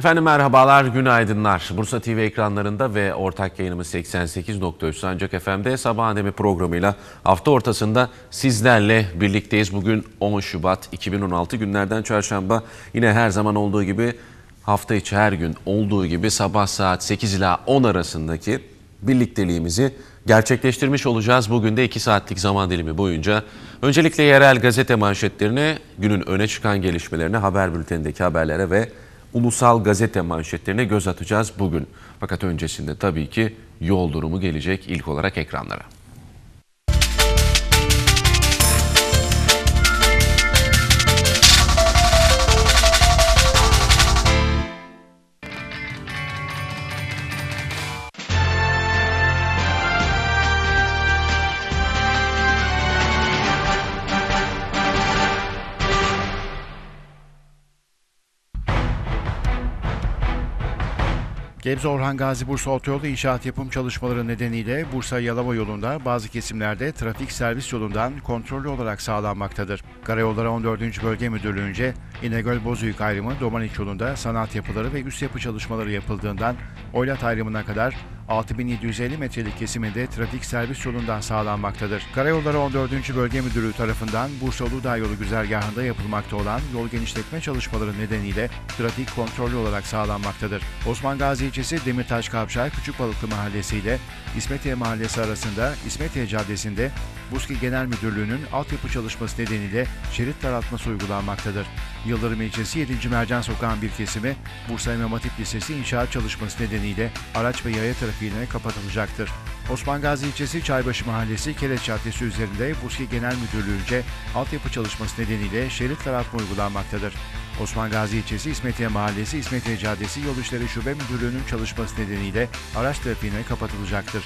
Efendim merhabalar, günaydınlar. Bursa TV ekranlarında ve ortak yayınımız 88.3 Sancak FM'de sabah annemi programıyla hafta ortasında sizlerle birlikteyiz. Bugün 10 Şubat 2016 günlerden çarşamba yine her zaman olduğu gibi hafta içi her gün olduğu gibi sabah saat 8 ile 10 arasındaki birlikteliğimizi gerçekleştirmiş olacağız. Bugün de 2 saatlik zaman dilimi boyunca öncelikle yerel gazete manşetlerine, günün öne çıkan gelişmelerine, haber bültenindeki haberlere ve ulusal gazete manşetlerine göz atacağız bugün. Fakat öncesinde tabii ki yol durumu gelecek ilk olarak ekranlara. Gebze Orhan Gazi Bursa Otoyolu inşaat yapım çalışmaları nedeniyle Bursa Yalova yolunda bazı kesimlerde trafik servis yolundan kontrollü olarak sağlanmaktadır. Karayolları 14. Bölge Müdürlüğü'nce İnegöl Bozüyük ayrımı Domaniç yolunda sanat yapıları ve üst yapı çalışmaları yapıldığından Oylat ayrımına kadar 6750 metrelik kesiminde trafik servis yolundan sağlanmaktadır. Karayolları 14. Bölge Müdürlüğü tarafından Bursa Uludağ yolu güzergahında yapılmakta olan yol genişletme çalışmaları nedeniyle trafik kontrollü olarak sağlanmaktadır. Osman Gazi ilçesi Demirtaş Kavşağı Küçük Balıklı Mahallesi ile İsmetiye Mahallesi arasında İsmetiye Caddesi'nde BUSKİ Genel Müdürlüğü'nün altyapı çalışması nedeniyle şerit taratması uygulanmaktadır. Yıldırım ilçesi 7. Mercan Sokağı'nın bir kesimi Bursa İmam Hatip Lisesi inşaat çalışması nedeniyle araç ve yaya trafiğine kapatılacaktır. Osman Gazi ilçesi Çaybaşı Mahallesi Kereç Caddesi üzerinde BUSKİ Genel Müdürlüğü'nce altyapı çalışması nedeniyle şerit daraltma uygulanmaktadır. Osman Gazi ilçesi İsmetiye Mahallesi İsmetiye Caddesi Yol İşleri Şube Müdürlüğü'nün çalışması nedeniyle araç trafiğine kapatılacaktır.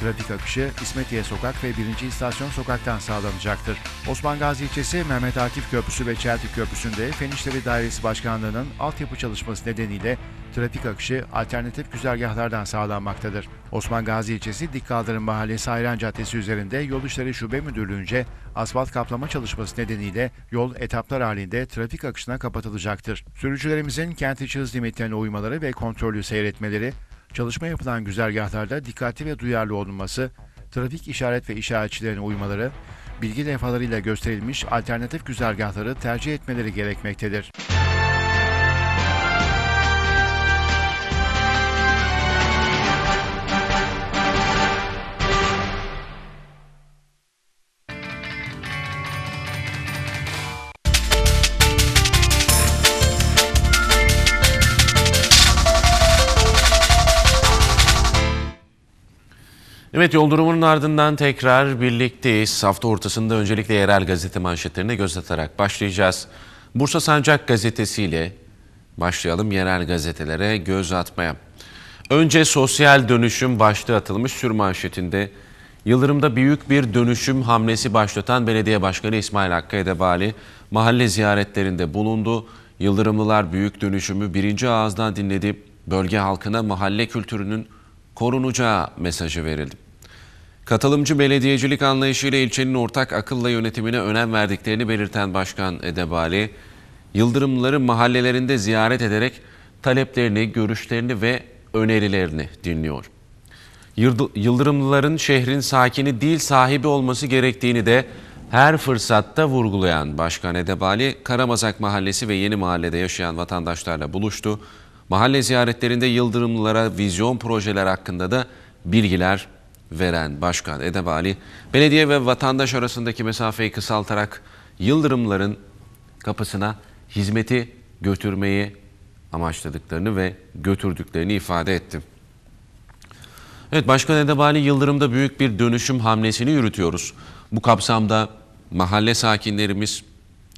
Trafik akışı İsmetiye Sokak ve 1. İstasyon Sokak'tan sağlanacaktır. Osman Gazi ilçesi Mehmet Akif Köprüsü ve Çeltik Köprüsü'nde Fen Dairesi Başkanlığı'nın altyapı çalışması nedeniyle trafik akışı alternatif güzergahlardan sağlanmaktadır. Osman Gazi ilçesi Dikkaldırım Mahallesi Hayran Caddesi üzerinde Yol İşleri Şube Müdürlüğü'nce asfalt kaplama çalışması nedeniyle yol etaplar halinde trafik akışına kapatılacaktır. Sürücülerimizin kent içi hız limitlerine uymaları ve kontrollü seyretmeleri, çalışma yapılan güzergahlarda dikkatli ve duyarlı olunması, trafik işaret ve işaretçilerine uymaları, bilgi levhalarıyla gösterilmiş alternatif güzergahları tercih etmeleri gerekmektedir. Evet yol durumunun ardından tekrar birlikteyiz. Hafta ortasında öncelikle yerel gazete manşetlerine göz atarak başlayacağız. Bursa Sancak gazetesiyle başlayalım yerel gazetelere göz atmaya. Önce sosyal dönüşüm başlığı atılmış sür manşetinde. Yıldırım'da büyük bir dönüşüm hamlesi başlatan Belediye Başkanı İsmail Hakkı'ya vali mahalle ziyaretlerinde bulundu. Yıldırımlılar büyük dönüşümü birinci ağızdan dinledi. Bölge halkına mahalle kültürünün korunacağı mesajı verildi. Katılımcı belediyecilik anlayışıyla ilçenin ortak akılla yönetimine önem verdiklerini belirten Başkan Edebali, Yıldırımları mahallelerinde ziyaret ederek taleplerini, görüşlerini ve önerilerini dinliyor. Yıldırımlıların şehrin sakini değil sahibi olması gerektiğini de her fırsatta vurgulayan Başkan Edebali, Karamazak Mahallesi ve Yeni Mahalle'de yaşayan vatandaşlarla buluştu. Mahalle ziyaretlerinde Yıldırımlılara vizyon projeler hakkında da bilgiler veren Başkan Edebali, Ali, belediye ve vatandaş arasındaki mesafeyi kısaltarak Yıldırımların kapısına hizmeti götürmeyi amaçladıklarını ve götürdüklerini ifade etti. Evet Başkan Edebali Yıldırım'da büyük bir dönüşüm hamlesini yürütüyoruz. Bu kapsamda mahalle sakinlerimiz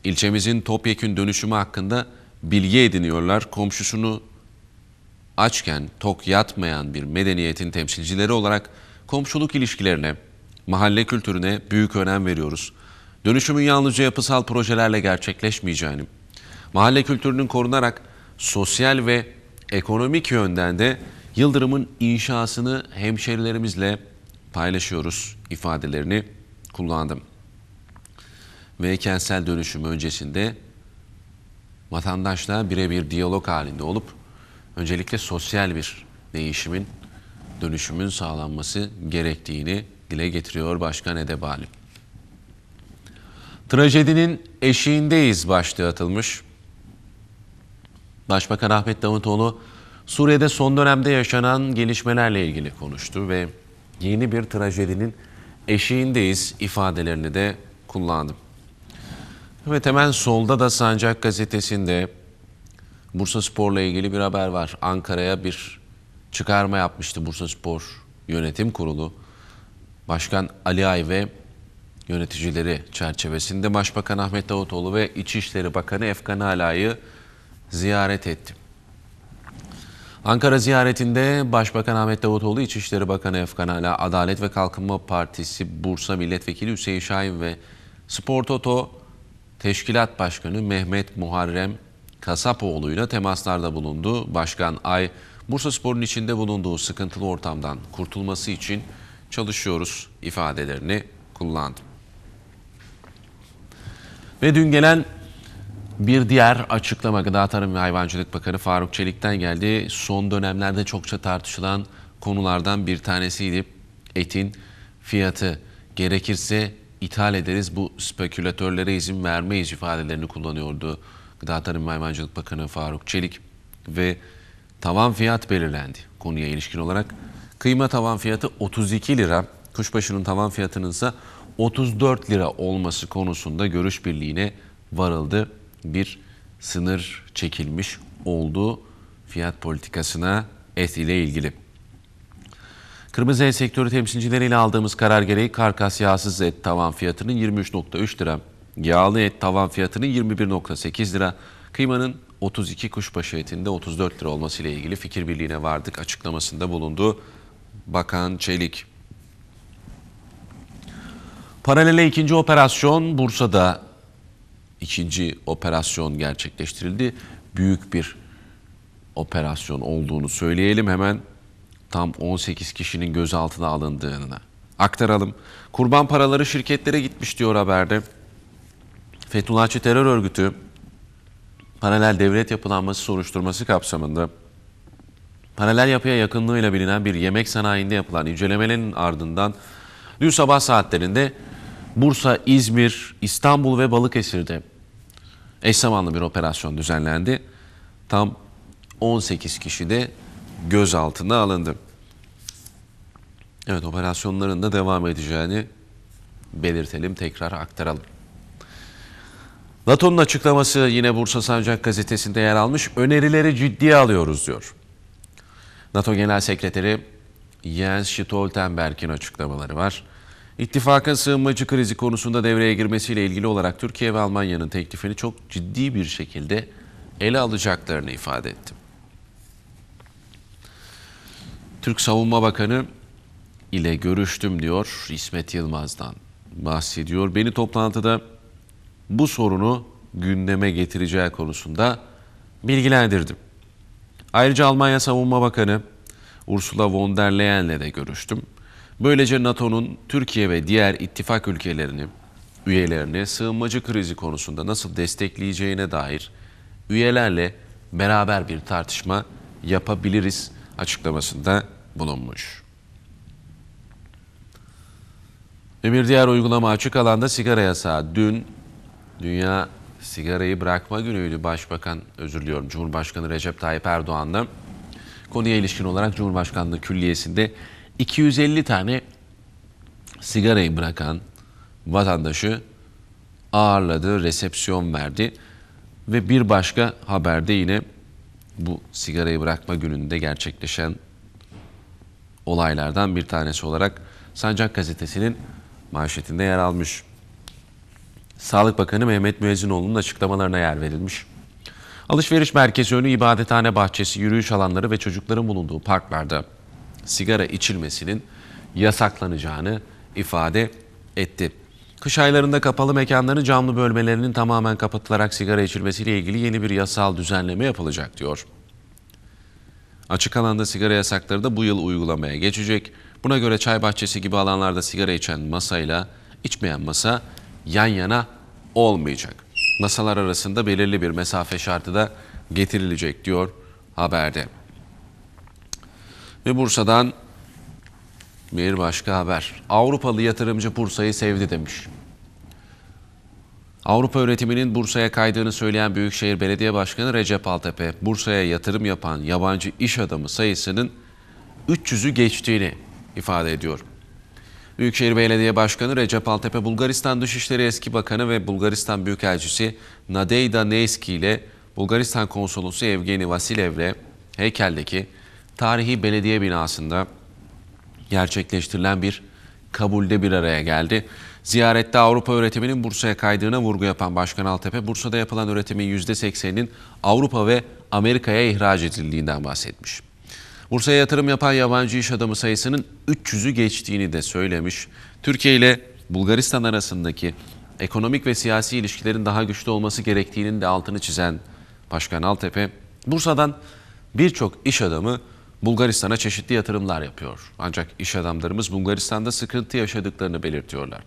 ilçemizin topyekün dönüşümü hakkında bilgi ediniyorlar. Komşusunu açken tok yatmayan bir medeniyetin temsilcileri olarak komşuluk ilişkilerine, mahalle kültürüne büyük önem veriyoruz. Dönüşümün yalnızca yapısal projelerle gerçekleşmeyeceğini, mahalle kültürünün korunarak sosyal ve ekonomik yönden de Yıldırım'ın inşasını hemşerilerimizle paylaşıyoruz ifadelerini kullandım. Ve kentsel dönüşüm öncesinde vatandaşla birebir diyalog halinde olup öncelikle sosyal bir değişimin dönüşümün sağlanması gerektiğini dile getiriyor Başkan Edebali. Trajedinin eşiğindeyiz başlığı atılmış. Başbakan Ahmet Davutoğlu Suriye'de son dönemde yaşanan gelişmelerle ilgili konuştu ve yeni bir trajedinin eşiğindeyiz ifadelerini de kullandım. Evet hemen solda da Sancak gazetesinde Bursa Spor'la ilgili bir haber var. Ankara'ya bir çıkarma yapmıştı Bursa Spor Yönetim Kurulu. Başkan Ali Ay ve yöneticileri çerçevesinde Başbakan Ahmet Davutoğlu ve İçişleri Bakanı Efkan Ala'yı ziyaret etti. Ankara ziyaretinde Başbakan Ahmet Davutoğlu, İçişleri Bakanı Efkan Ala, Adalet ve Kalkınma Partisi Bursa Milletvekili Hüseyin Şahin ve Spor Toto Teşkilat Başkanı Mehmet Muharrem Kasapoğlu'yla temaslarda bulundu. Başkan Ay, Bursa Spor'un içinde bulunduğu sıkıntılı ortamdan kurtulması için çalışıyoruz ifadelerini kullandı. Ve dün gelen bir diğer açıklama Gıda Tarım ve Hayvancılık Bakanı Faruk Çelik'ten geldi. Son dönemlerde çokça tartışılan konulardan bir tanesiydi. Etin fiyatı gerekirse ithal ederiz bu spekülatörlere izin vermeyiz ifadelerini kullanıyordu Gıda Tarım ve Hayvancılık Bakanı Faruk Çelik ve tavan fiyat belirlendi konuya ilişkin olarak. Kıyma tavan fiyatı 32 lira, kuşbaşının tavan fiyatının ise 34 lira olması konusunda görüş birliğine varıldı. Bir sınır çekilmiş oldu fiyat politikasına et ile ilgili. Kırmızı et sektörü temsilcileriyle aldığımız karar gereği karkas yağsız et tavan fiyatının 23.3 lira, yağlı et tavan fiyatının 21.8 lira, kıymanın 32 kuşbaşı etinde 34 lira olması ile ilgili fikir birliğine vardık açıklamasında bulundu Bakan Çelik. Paralele ikinci operasyon Bursa'da ikinci operasyon gerçekleştirildi. Büyük bir operasyon olduğunu söyleyelim hemen tam 18 kişinin gözaltına alındığına aktaralım. Kurban paraları şirketlere gitmiş diyor haberde. Fethullahçı terör örgütü paralel devlet yapılanması soruşturması kapsamında paralel yapıya yakınlığıyla bilinen bir yemek sanayinde yapılan incelemelerin ardından dün sabah saatlerinde Bursa, İzmir, İstanbul ve Balıkesir'de eş zamanlı bir operasyon düzenlendi. Tam 18 kişi de gözaltına alındı. Evet operasyonların da devam edeceğini belirtelim, tekrar aktaralım. NATO'nun açıklaması yine Bursa Sancak gazetesinde yer almış. Önerileri ciddiye alıyoruz diyor. NATO Genel Sekreteri Jens Stoltenberg'in açıklamaları var. İttifakın sığınmacı krizi konusunda devreye girmesiyle ilgili olarak Türkiye ve Almanya'nın teklifini çok ciddi bir şekilde ele alacaklarını ifade etti. Türk Savunma Bakanı ile görüştüm diyor İsmet Yılmaz'dan bahsediyor. Beni toplantıda bu sorunu gündeme getireceği konusunda bilgilendirdim. Ayrıca Almanya Savunma Bakanı Ursula von der Leyen'le de görüştüm. Böylece NATO'nun Türkiye ve diğer ittifak ülkelerini, üyelerini sığınmacı krizi konusunda nasıl destekleyeceğine dair üyelerle beraber bir tartışma yapabiliriz açıklamasında bulunmuş. Ve bir diğer uygulama açık alanda sigara yasağı. Dün Dünya sigarayı bırakma günüydü. Başbakan, özür diliyorum, Cumhurbaşkanı Recep Tayyip Erdoğan'la konuya ilişkin olarak Cumhurbaşkanlığı Külliyesi'nde 250 tane sigarayı bırakan vatandaşı ağırladı, resepsiyon verdi. Ve bir başka haberde yine bu sigarayı bırakma gününde gerçekleşen olaylardan bir tanesi olarak Sancak gazetesinin manşetinde yer almış. Sağlık Bakanı Mehmet Müezzinoğlu'nun açıklamalarına yer verilmiş. Alışveriş merkezi önü, ibadethane bahçesi, yürüyüş alanları ve çocukların bulunduğu parklarda sigara içilmesinin yasaklanacağını ifade etti. Kış aylarında kapalı mekanların camlı bölmelerinin tamamen kapatılarak sigara içilmesiyle ilgili yeni bir yasal düzenleme yapılacak diyor. Açık alanda sigara yasakları da bu yıl uygulamaya geçecek. Buna göre çay bahçesi gibi alanlarda sigara içen masayla içmeyen masa yan yana olmayacak. Masalar arasında belirli bir mesafe şartı da getirilecek diyor haberde. Ve Bursa'dan bir başka haber. Avrupalı yatırımcı Bursa'yı sevdi demiş. Avrupa üretiminin Bursa'ya kaydığını söyleyen Büyükşehir Belediye Başkanı Recep Altepe, Bursa'ya yatırım yapan yabancı iş adamı sayısının 300'ü geçtiğini ifade ediyor. Büyükşehir Belediye Başkanı Recep Altepe, Bulgaristan Dışişleri Eski Bakanı ve Bulgaristan Büyükelçisi Nadejda Neyski ile Bulgaristan Konsolosu Evgeni Vasilev'le heykeldeki tarihi belediye binasında gerçekleştirilen bir kabulde bir araya geldi. Ziyarette Avrupa üretiminin Bursa'ya kaydığına vurgu yapan Başkan Altepe, Bursa'da yapılan üretimin %80'inin Avrupa ve Amerika'ya ihraç edildiğinden bahsetmiş. Bursa'ya yatırım yapan yabancı iş adamı sayısının 300'ü geçtiğini de söylemiş. Türkiye ile Bulgaristan arasındaki ekonomik ve siyasi ilişkilerin daha güçlü olması gerektiğinin de altını çizen Başkan Altepe, Bursa'dan birçok iş adamı Bulgaristan'a çeşitli yatırımlar yapıyor. Ancak iş adamlarımız Bulgaristan'da sıkıntı yaşadıklarını belirtiyorlar.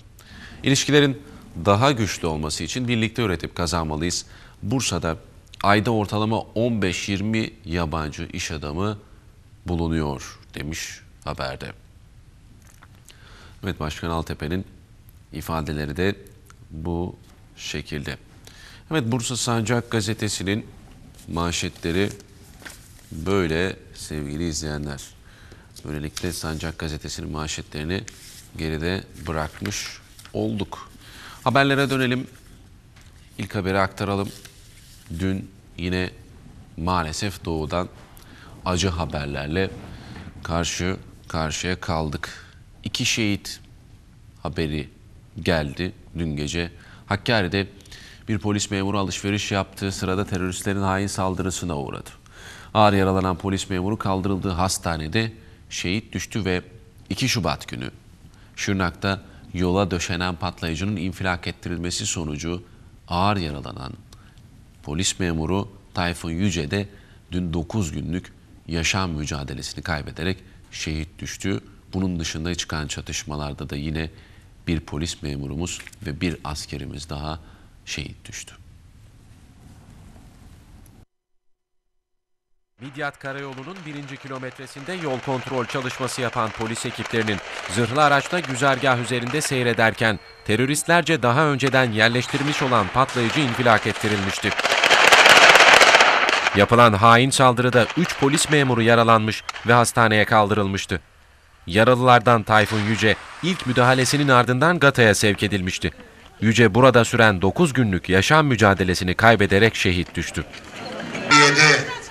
İlişkilerin daha güçlü olması için birlikte üretip kazanmalıyız. Bursa'da ayda ortalama 15-20 yabancı iş adamı bulunuyor demiş haberde. Evet Başkan Altepe'nin ifadeleri de bu şekilde. Evet Bursa Sancak gazetesinin manşetleri böyle sevgili izleyenler. Böylelikle Sancak gazetesinin manşetlerini geride bırakmış olduk. Haberlere dönelim. İlk haberi aktaralım. Dün yine maalesef doğudan acı haberlerle karşı karşıya kaldık. İki şehit haberi geldi dün gece. Hakkari'de bir polis memuru alışveriş yaptığı sırada teröristlerin hain saldırısına uğradı. Ağır yaralanan polis memuru kaldırıldığı hastanede şehit düştü ve 2 Şubat günü Şırnak'ta yola döşenen patlayıcının infilak ettirilmesi sonucu ağır yaralanan polis memuru Tayfun Yüce de dün 9 günlük yaşam mücadelesini kaybederek şehit düştü. Bunun dışında çıkan çatışmalarda da yine bir polis memurumuz ve bir askerimiz daha şehit düştü. Midyat Karayolu'nun birinci kilometresinde yol kontrol çalışması yapan polis ekiplerinin zırhlı araçta güzergah üzerinde seyrederken teröristlerce daha önceden yerleştirmiş olan patlayıcı infilak ettirilmişti. Yapılan hain saldırıda 3 polis memuru yaralanmış ve hastaneye kaldırılmıştı. Yaralılardan Tayfun Yüce ilk müdahalesinin ardından Gata'ya sevk edilmişti. Yüce burada süren 9 günlük yaşam mücadelesini kaybederek şehit düştü.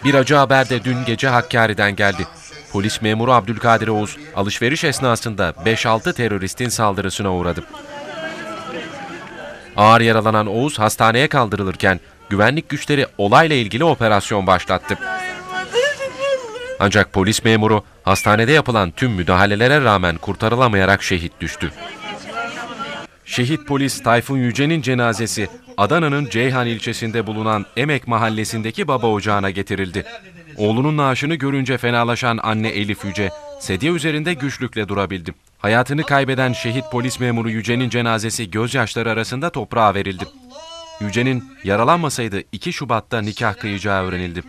Bir acı haber de dün gece Hakkari'den geldi. Polis memuru Abdülkadir Oğuz alışveriş esnasında 5-6 teröristin saldırısına uğradı. Ağır yaralanan Oğuz hastaneye kaldırılırken güvenlik güçleri olayla ilgili operasyon başlattı. Ancak polis memuru hastanede yapılan tüm müdahalelere rağmen kurtarılamayarak şehit düştü. Şehit polis Tayfun Yüce'nin cenazesi Adana'nın Ceyhan ilçesinde bulunan Emek mahallesindeki baba ocağına getirildi. Oğlunun naaşını görünce fenalaşan anne Elif Yüce, sedye üzerinde güçlükle durabildi. Hayatını kaybeden şehit polis memuru Yüce'nin cenazesi gözyaşları arasında toprağa verildi. Yüce'nin yaralanmasaydı 2 Şubat'ta nikah kıyacağı öğrenildi.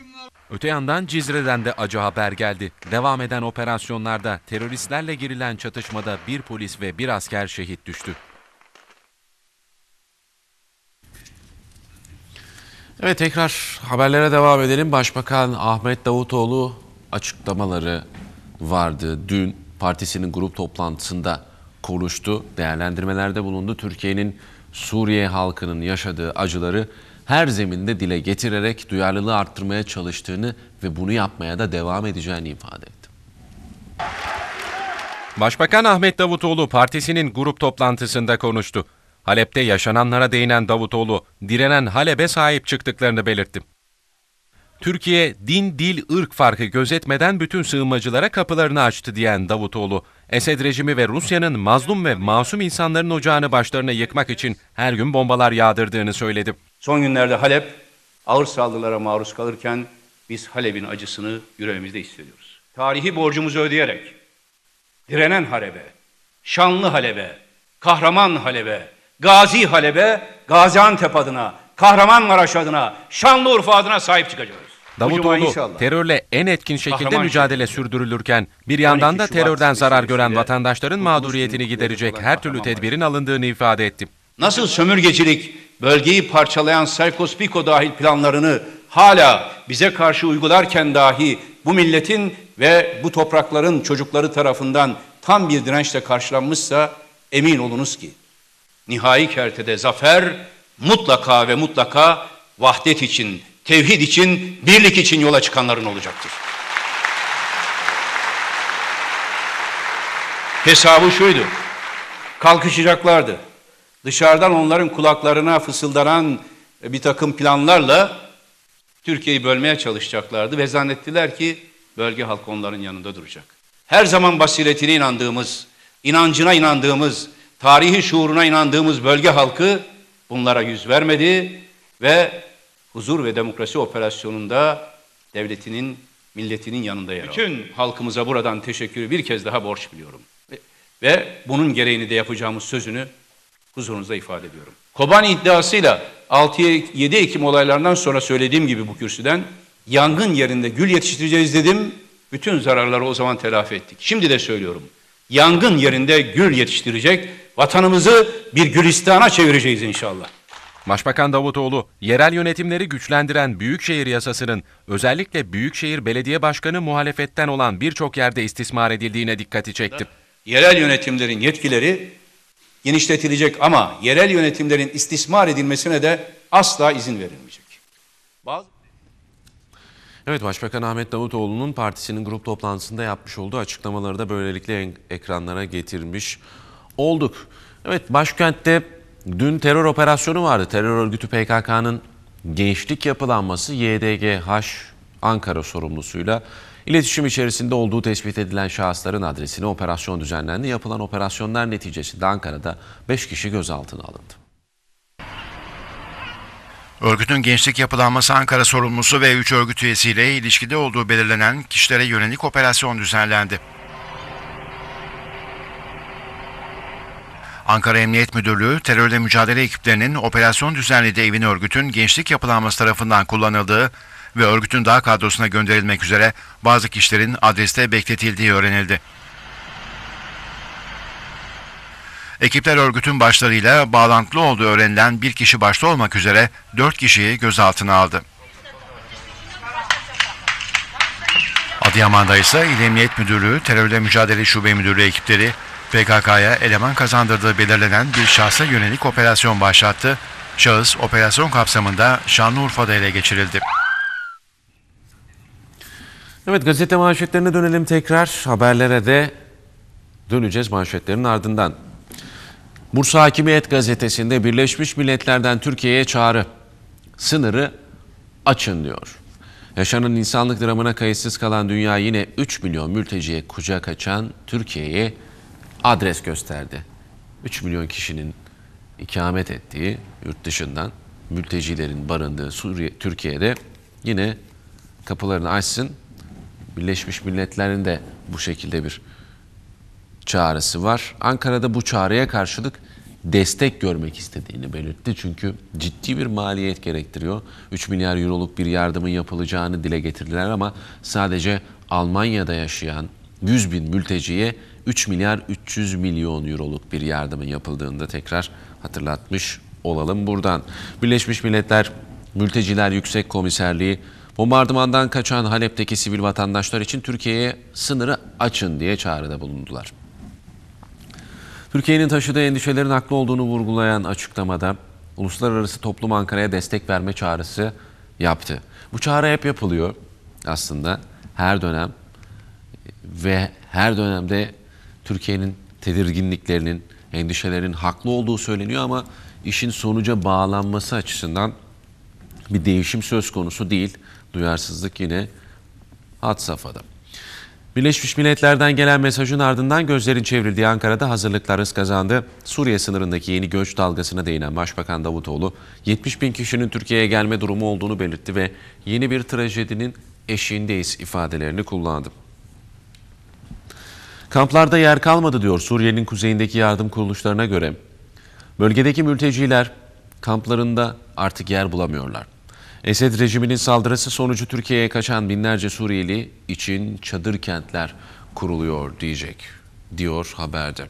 Öte yandan Cizre'den de acı haber geldi. Devam eden operasyonlarda teröristlerle girilen çatışmada bir polis ve bir asker şehit düştü. Evet tekrar haberlere devam edelim. Başbakan Ahmet Davutoğlu açıklamaları vardı. Dün partisinin grup toplantısında konuştu, değerlendirmelerde bulundu. Türkiye'nin Suriye halkının yaşadığı acıları her zeminde dile getirerek duyarlılığı arttırmaya çalıştığını ve bunu yapmaya da devam edeceğini ifade etti. Başbakan Ahmet Davutoğlu partisinin grup toplantısında konuştu. Halep'te yaşananlara değinen Davutoğlu, direnen Halep'e sahip çıktıklarını belirtti. Türkiye din, dil, ırk farkı gözetmeden bütün sığınmacılara kapılarını açtı diyen Davutoğlu, Esed rejimi ve Rusya'nın mazlum ve masum insanların ocağını başlarına yıkmak için her gün bombalar yağdırdığını söyledi. Son günlerde Halep ağır saldırılara maruz kalırken biz Halep'in acısını yüreğimizde hissediyoruz. Tarihi borcumuzu ödeyerek direnen Halep'e, şanlı Halep'e, kahraman Halep'e, gazi Halep'e, Gaziantep adına, Kahramanmaraş adına, Şanlıurfa adına sahip çıkacağız. Davutoğlu terörle en etkin şekilde Kahraman mücadele şey. sürdürülürken bir yandan da terörden zarar gören vatandaşların mağduriyetini giderecek her türlü tedbirin şey. alındığını ifade etti. Nasıl sömürgecilik bölgeyi parçalayan Serkos Piko dahil planlarını hala bize karşı uygularken dahi bu milletin ve bu toprakların çocukları tarafından tam bir dirençle karşılanmışsa emin olunuz ki nihai kertede zafer mutlaka ve mutlaka vahdet için tevhid için, birlik için yola çıkanların olacaktır. Hesabı şuydu. Kalkışacaklardı. Dışarıdan onların kulaklarına fısıldanan bir takım planlarla Türkiye'yi bölmeye çalışacaklardı ve zannettiler ki bölge halkı onların yanında duracak. Her zaman basiretine inandığımız, inancına inandığımız, tarihi şuuruna inandığımız bölge halkı bunlara yüz vermedi ve huzur ve demokrasi operasyonunda devletinin, milletinin yanında yer aldı. Bütün halkımıza buradan teşekkürü bir kez daha borç biliyorum. Ve bunun gereğini de yapacağımız sözünü huzurunuzda ifade ediyorum. Kobani iddiasıyla 6-7 Ekim olaylarından sonra söylediğim gibi bu kürsüden yangın yerinde gül yetiştireceğiz dedim. Bütün zararları o zaman telafi ettik. Şimdi de söylüyorum. Yangın yerinde gül yetiştirecek, vatanımızı bir gülistana çevireceğiz inşallah. Başbakan Davutoğlu, yerel yönetimleri güçlendiren Büyükşehir Yasası'nın özellikle Büyükşehir Belediye Başkanı muhalefetten olan birçok yerde istismar edildiğine dikkati çekti. Yerel yönetimlerin yetkileri genişletilecek ama yerel yönetimlerin istismar edilmesine de asla izin verilmeyecek. Evet Başbakan Ahmet Davutoğlu'nun partisinin grup toplantısında yapmış olduğu açıklamaları da böylelikle ekranlara getirmiş olduk. Evet başkentte Dün terör operasyonu vardı. Terör örgütü PKK'nın gençlik yapılanması YDGH Ankara sorumlusuyla iletişim içerisinde olduğu tespit edilen şahısların adresine operasyon düzenlendi. Yapılan operasyonlar neticesinde Ankara'da 5 kişi gözaltına alındı. Örgütün gençlik yapılanması Ankara sorumlusu ve 3 örgüt üyesiyle ilişkide olduğu belirlenen kişilere yönelik operasyon düzenlendi. Ankara Emniyet Müdürlüğü terörle mücadele ekiplerinin operasyon düzenlediği evin örgütün gençlik yapılanması tarafından kullanıldığı ve örgütün daha kadrosuna gönderilmek üzere bazı kişilerin adreste bekletildiği öğrenildi. Ekipler örgütün başlarıyla bağlantılı olduğu öğrenilen bir kişi başta olmak üzere dört kişiyi gözaltına aldı. Adıyaman'da ise İl Emniyet Müdürlüğü Terörle Mücadele Şube Müdürlüğü ekipleri PKK'ya eleman kazandırdığı belirlenen bir şahsa yönelik operasyon başlattı. Şahıs operasyon kapsamında Şanlıurfa'da ele geçirildi. Evet gazete manşetlerine dönelim tekrar. Haberlere de döneceğiz manşetlerin ardından. Bursa Hakimiyet Gazetesi'nde Birleşmiş Milletler'den Türkiye'ye çağrı. Sınırı açın diyor. Yaşanan insanlık dramına kayıtsız kalan dünya yine 3 milyon mülteciye kucak açan Türkiye'ye adres gösterdi. 3 milyon kişinin ikamet ettiği yurt dışından mültecilerin barındığı Suriye, Türkiye'de yine kapılarını açsın. Birleşmiş Milletler'in de bu şekilde bir çağrısı var. Ankara'da bu çağrıya karşılık destek görmek istediğini belirtti. Çünkü ciddi bir maliyet gerektiriyor. 3 milyar euroluk bir yardımın yapılacağını dile getirdiler ama sadece Almanya'da yaşayan 100 bin mülteciye 3 milyar 300 milyon euroluk bir yardımın yapıldığında tekrar hatırlatmış olalım buradan. Birleşmiş Milletler Mülteciler Yüksek Komiserliği bombardımandan kaçan Halep'teki sivil vatandaşlar için Türkiye'ye sınırı açın diye çağrıda bulundular. Türkiye'nin taşıdığı endişelerin haklı olduğunu vurgulayan açıklamada uluslararası toplum Ankara'ya destek verme çağrısı yaptı. Bu çağrı hep yapılıyor aslında her dönem ve her dönemde Türkiye'nin tedirginliklerinin, endişelerinin haklı olduğu söyleniyor ama işin sonuca bağlanması açısından bir değişim söz konusu değil. Duyarsızlık yine had safhada. Birleşmiş Milletler'den gelen mesajın ardından gözlerin çevrildiği Ankara'da hazırlıklar hız kazandı. Suriye sınırındaki yeni göç dalgasına değinen Başbakan Davutoğlu, 70 bin kişinin Türkiye'ye gelme durumu olduğunu belirtti ve yeni bir trajedinin eşiğindeyiz ifadelerini kullandı. Kamplarda yer kalmadı diyor Suriye'nin kuzeyindeki yardım kuruluşlarına göre. Bölgedeki mülteciler kamplarında artık yer bulamıyorlar. Esed rejiminin saldırısı sonucu Türkiye'ye kaçan binlerce Suriyeli için çadır kentler kuruluyor diyecek diyor haberde.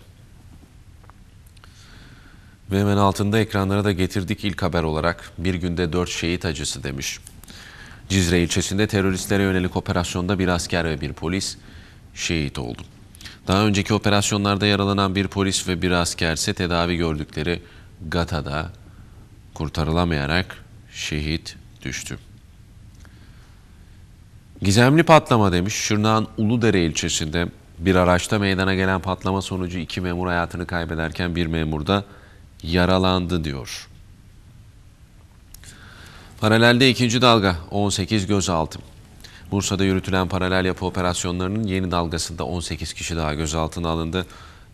Ve hemen altında ekranlara da getirdik ilk haber olarak. Bir günde dört şehit acısı demiş. Cizre ilçesinde teröristlere yönelik operasyonda bir asker ve bir polis şehit oldu. Daha önceki operasyonlarda yaralanan bir polis ve bir asker ise tedavi gördükleri Gata'da kurtarılamayarak şehit düştü. Gizemli patlama demiş. Şırnağın Uludere ilçesinde bir araçta meydana gelen patlama sonucu iki memur hayatını kaybederken bir memur da yaralandı diyor. Paralelde ikinci dalga 18 gözaltı. Bursa'da yürütülen paralel yapı operasyonlarının yeni dalgasında 18 kişi daha gözaltına alındı.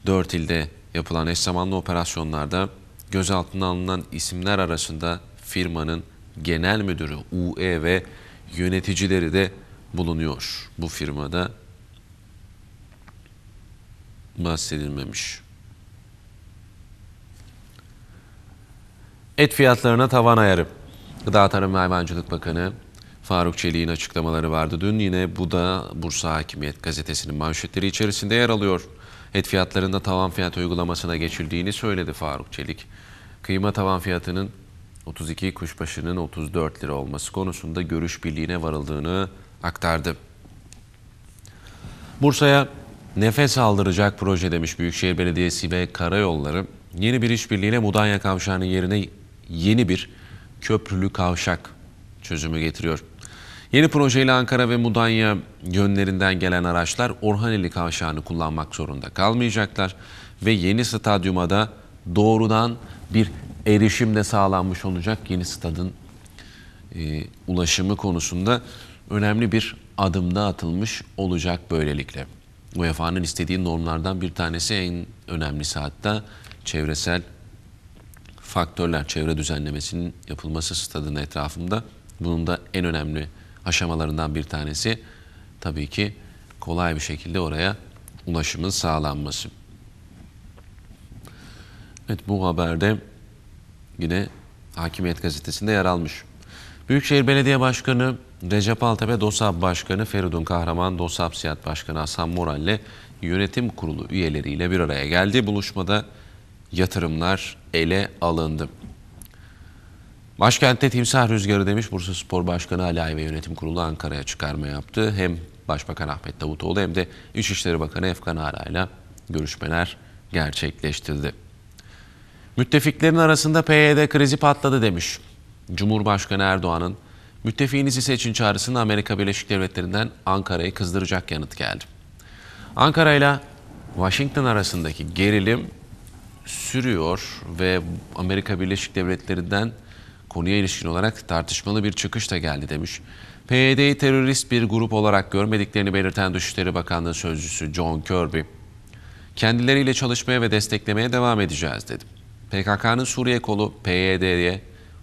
4 ilde yapılan eş zamanlı operasyonlarda gözaltına alınan isimler arasında firmanın genel müdürü UE ve yöneticileri de bulunuyor. Bu firmada bahsedilmemiş. Et fiyatlarına tavan ayarı. Gıda Tarım ve Hayvancılık Bakanı Faruk Çelik'in açıklamaları vardı dün. Yine bu da Bursa Hakimiyet Gazetesi'nin manşetleri içerisinde yer alıyor. Et fiyatlarında tavan fiyat uygulamasına geçildiğini söyledi Faruk Çelik. Kıyma tavan fiyatının 32 kuşbaşının 34 lira olması konusunda görüş birliğine varıldığını aktardı. Bursa'ya nefes aldıracak proje demiş Büyükşehir Belediyesi ve Karayolları. Yeni bir işbirliğiyle Mudanya Kavşağı'nın yerine yeni bir köprülü kavşak çözümü getiriyor. Yeni projeyle Ankara ve Mudanya yönlerinden gelen araçlar Orhaneli Kavşağı'nı kullanmak zorunda kalmayacaklar ve yeni stadyuma da doğrudan bir erişim de sağlanmış olacak. Yeni stadın e, ulaşımı konusunda önemli bir adımda atılmış olacak böylelikle. UEFA'nın istediği normlardan bir tanesi en önemli saatte çevresel faktörler, çevre düzenlemesinin yapılması stadın etrafında. Bunun da en önemli aşamalarından bir tanesi tabii ki kolay bir şekilde oraya ulaşımın sağlanması. Evet bu haberde yine Hakimiyet Gazetesi'nde yer almış. Büyükşehir Belediye Başkanı Recep Altepe DOSAP Başkanı Feridun Kahraman, DOSAP Siyat Başkanı Hasan Moral ile yönetim kurulu üyeleriyle bir araya geldi. Buluşmada yatırımlar ele alındı. Başkentte timsah rüzgarı demiş Bursa Spor Başkanı Alay ve Yönetim Kurulu Ankara'ya çıkarma yaptı. Hem Başbakan Ahmet Davutoğlu hem de İçişleri Bakanı Efkan Ara'yla görüşmeler gerçekleştirdi. Müttefiklerin arasında PYD krizi patladı demiş. Cumhurbaşkanı Erdoğan'ın müttefiğinizi seçin çağrısının Amerika Birleşik Devletleri'nden Ankara'yı kızdıracak yanıt geldi. Ankara ile Washington arasındaki gerilim sürüyor ve Amerika Birleşik Devletleri'nden konuya ilişkin olarak tartışmalı bir çıkış da geldi demiş. PYD'yi terörist bir grup olarak görmediklerini belirten Dışişleri Bakanlığı Sözcüsü John Kirby, kendileriyle çalışmaya ve desteklemeye devam edeceğiz dedi. PKK'nın Suriye kolu PYD'ye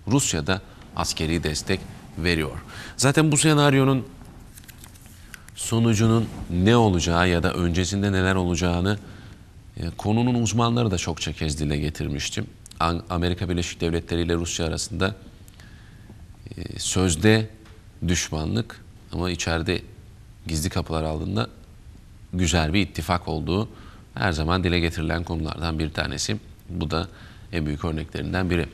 Rusya'da askeri destek veriyor. Zaten bu senaryonun sonucunun ne olacağı ya da öncesinde neler olacağını e, konunun uzmanları da çokça kez dile getirmiştim. Amerika Birleşik Devletleri ile Rusya arasında e, sözde düşmanlık ama içeride gizli kapılar aldığında güzel bir ittifak olduğu her zaman dile getirilen konulardan bir tanesi. Bu da en büyük örneklerinden biri.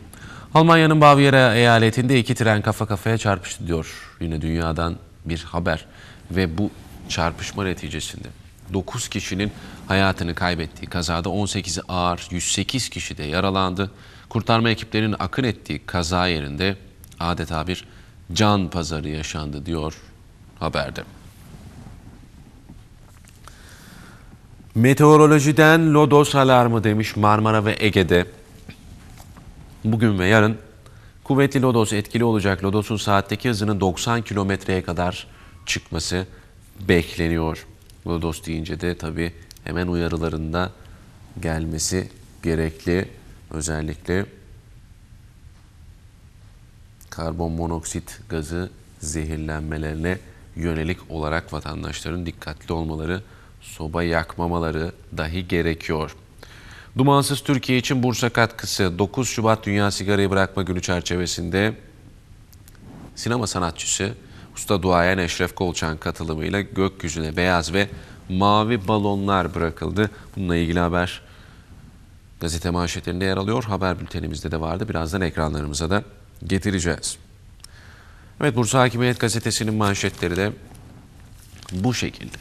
Almanya'nın Bavyera eyaletinde iki tren kafa kafaya çarpıştı diyor. Yine dünyadan bir haber ve bu çarpışma neticesinde 9 kişinin hayatını kaybettiği kazada 18'i ağır 108 kişi de yaralandı. Kurtarma ekiplerinin akın ettiği kaza yerinde adeta bir can pazarı yaşandı diyor haberde. Meteorolojiden lodos alarmı demiş Marmara ve Ege'de. Bugün ve yarın kuvvetli lodos etkili olacak. Lodos'un saatteki hızının 90 kilometreye kadar çıkması bekleniyor. Lodos deyince de tabi hemen uyarılarında gelmesi gerekli. Özellikle karbon monoksit gazı zehirlenmelerine yönelik olarak vatandaşların dikkatli olmaları, soba yakmamaları dahi gerekiyor. Dumansız Türkiye için Bursa katkısı 9 Şubat Dünya Sigarayı Bırakma Günü çerçevesinde sinema sanatçısı Usta duayen Eşref Kolçan katılımıyla gökyüzüne beyaz ve mavi balonlar bırakıldı. Bununla ilgili haber gazete manşetlerinde yer alıyor. Haber bültenimizde de vardı. Birazdan ekranlarımıza da getireceğiz. Evet Bursa Hakimiyet Gazetesi'nin manşetleri de bu şekilde.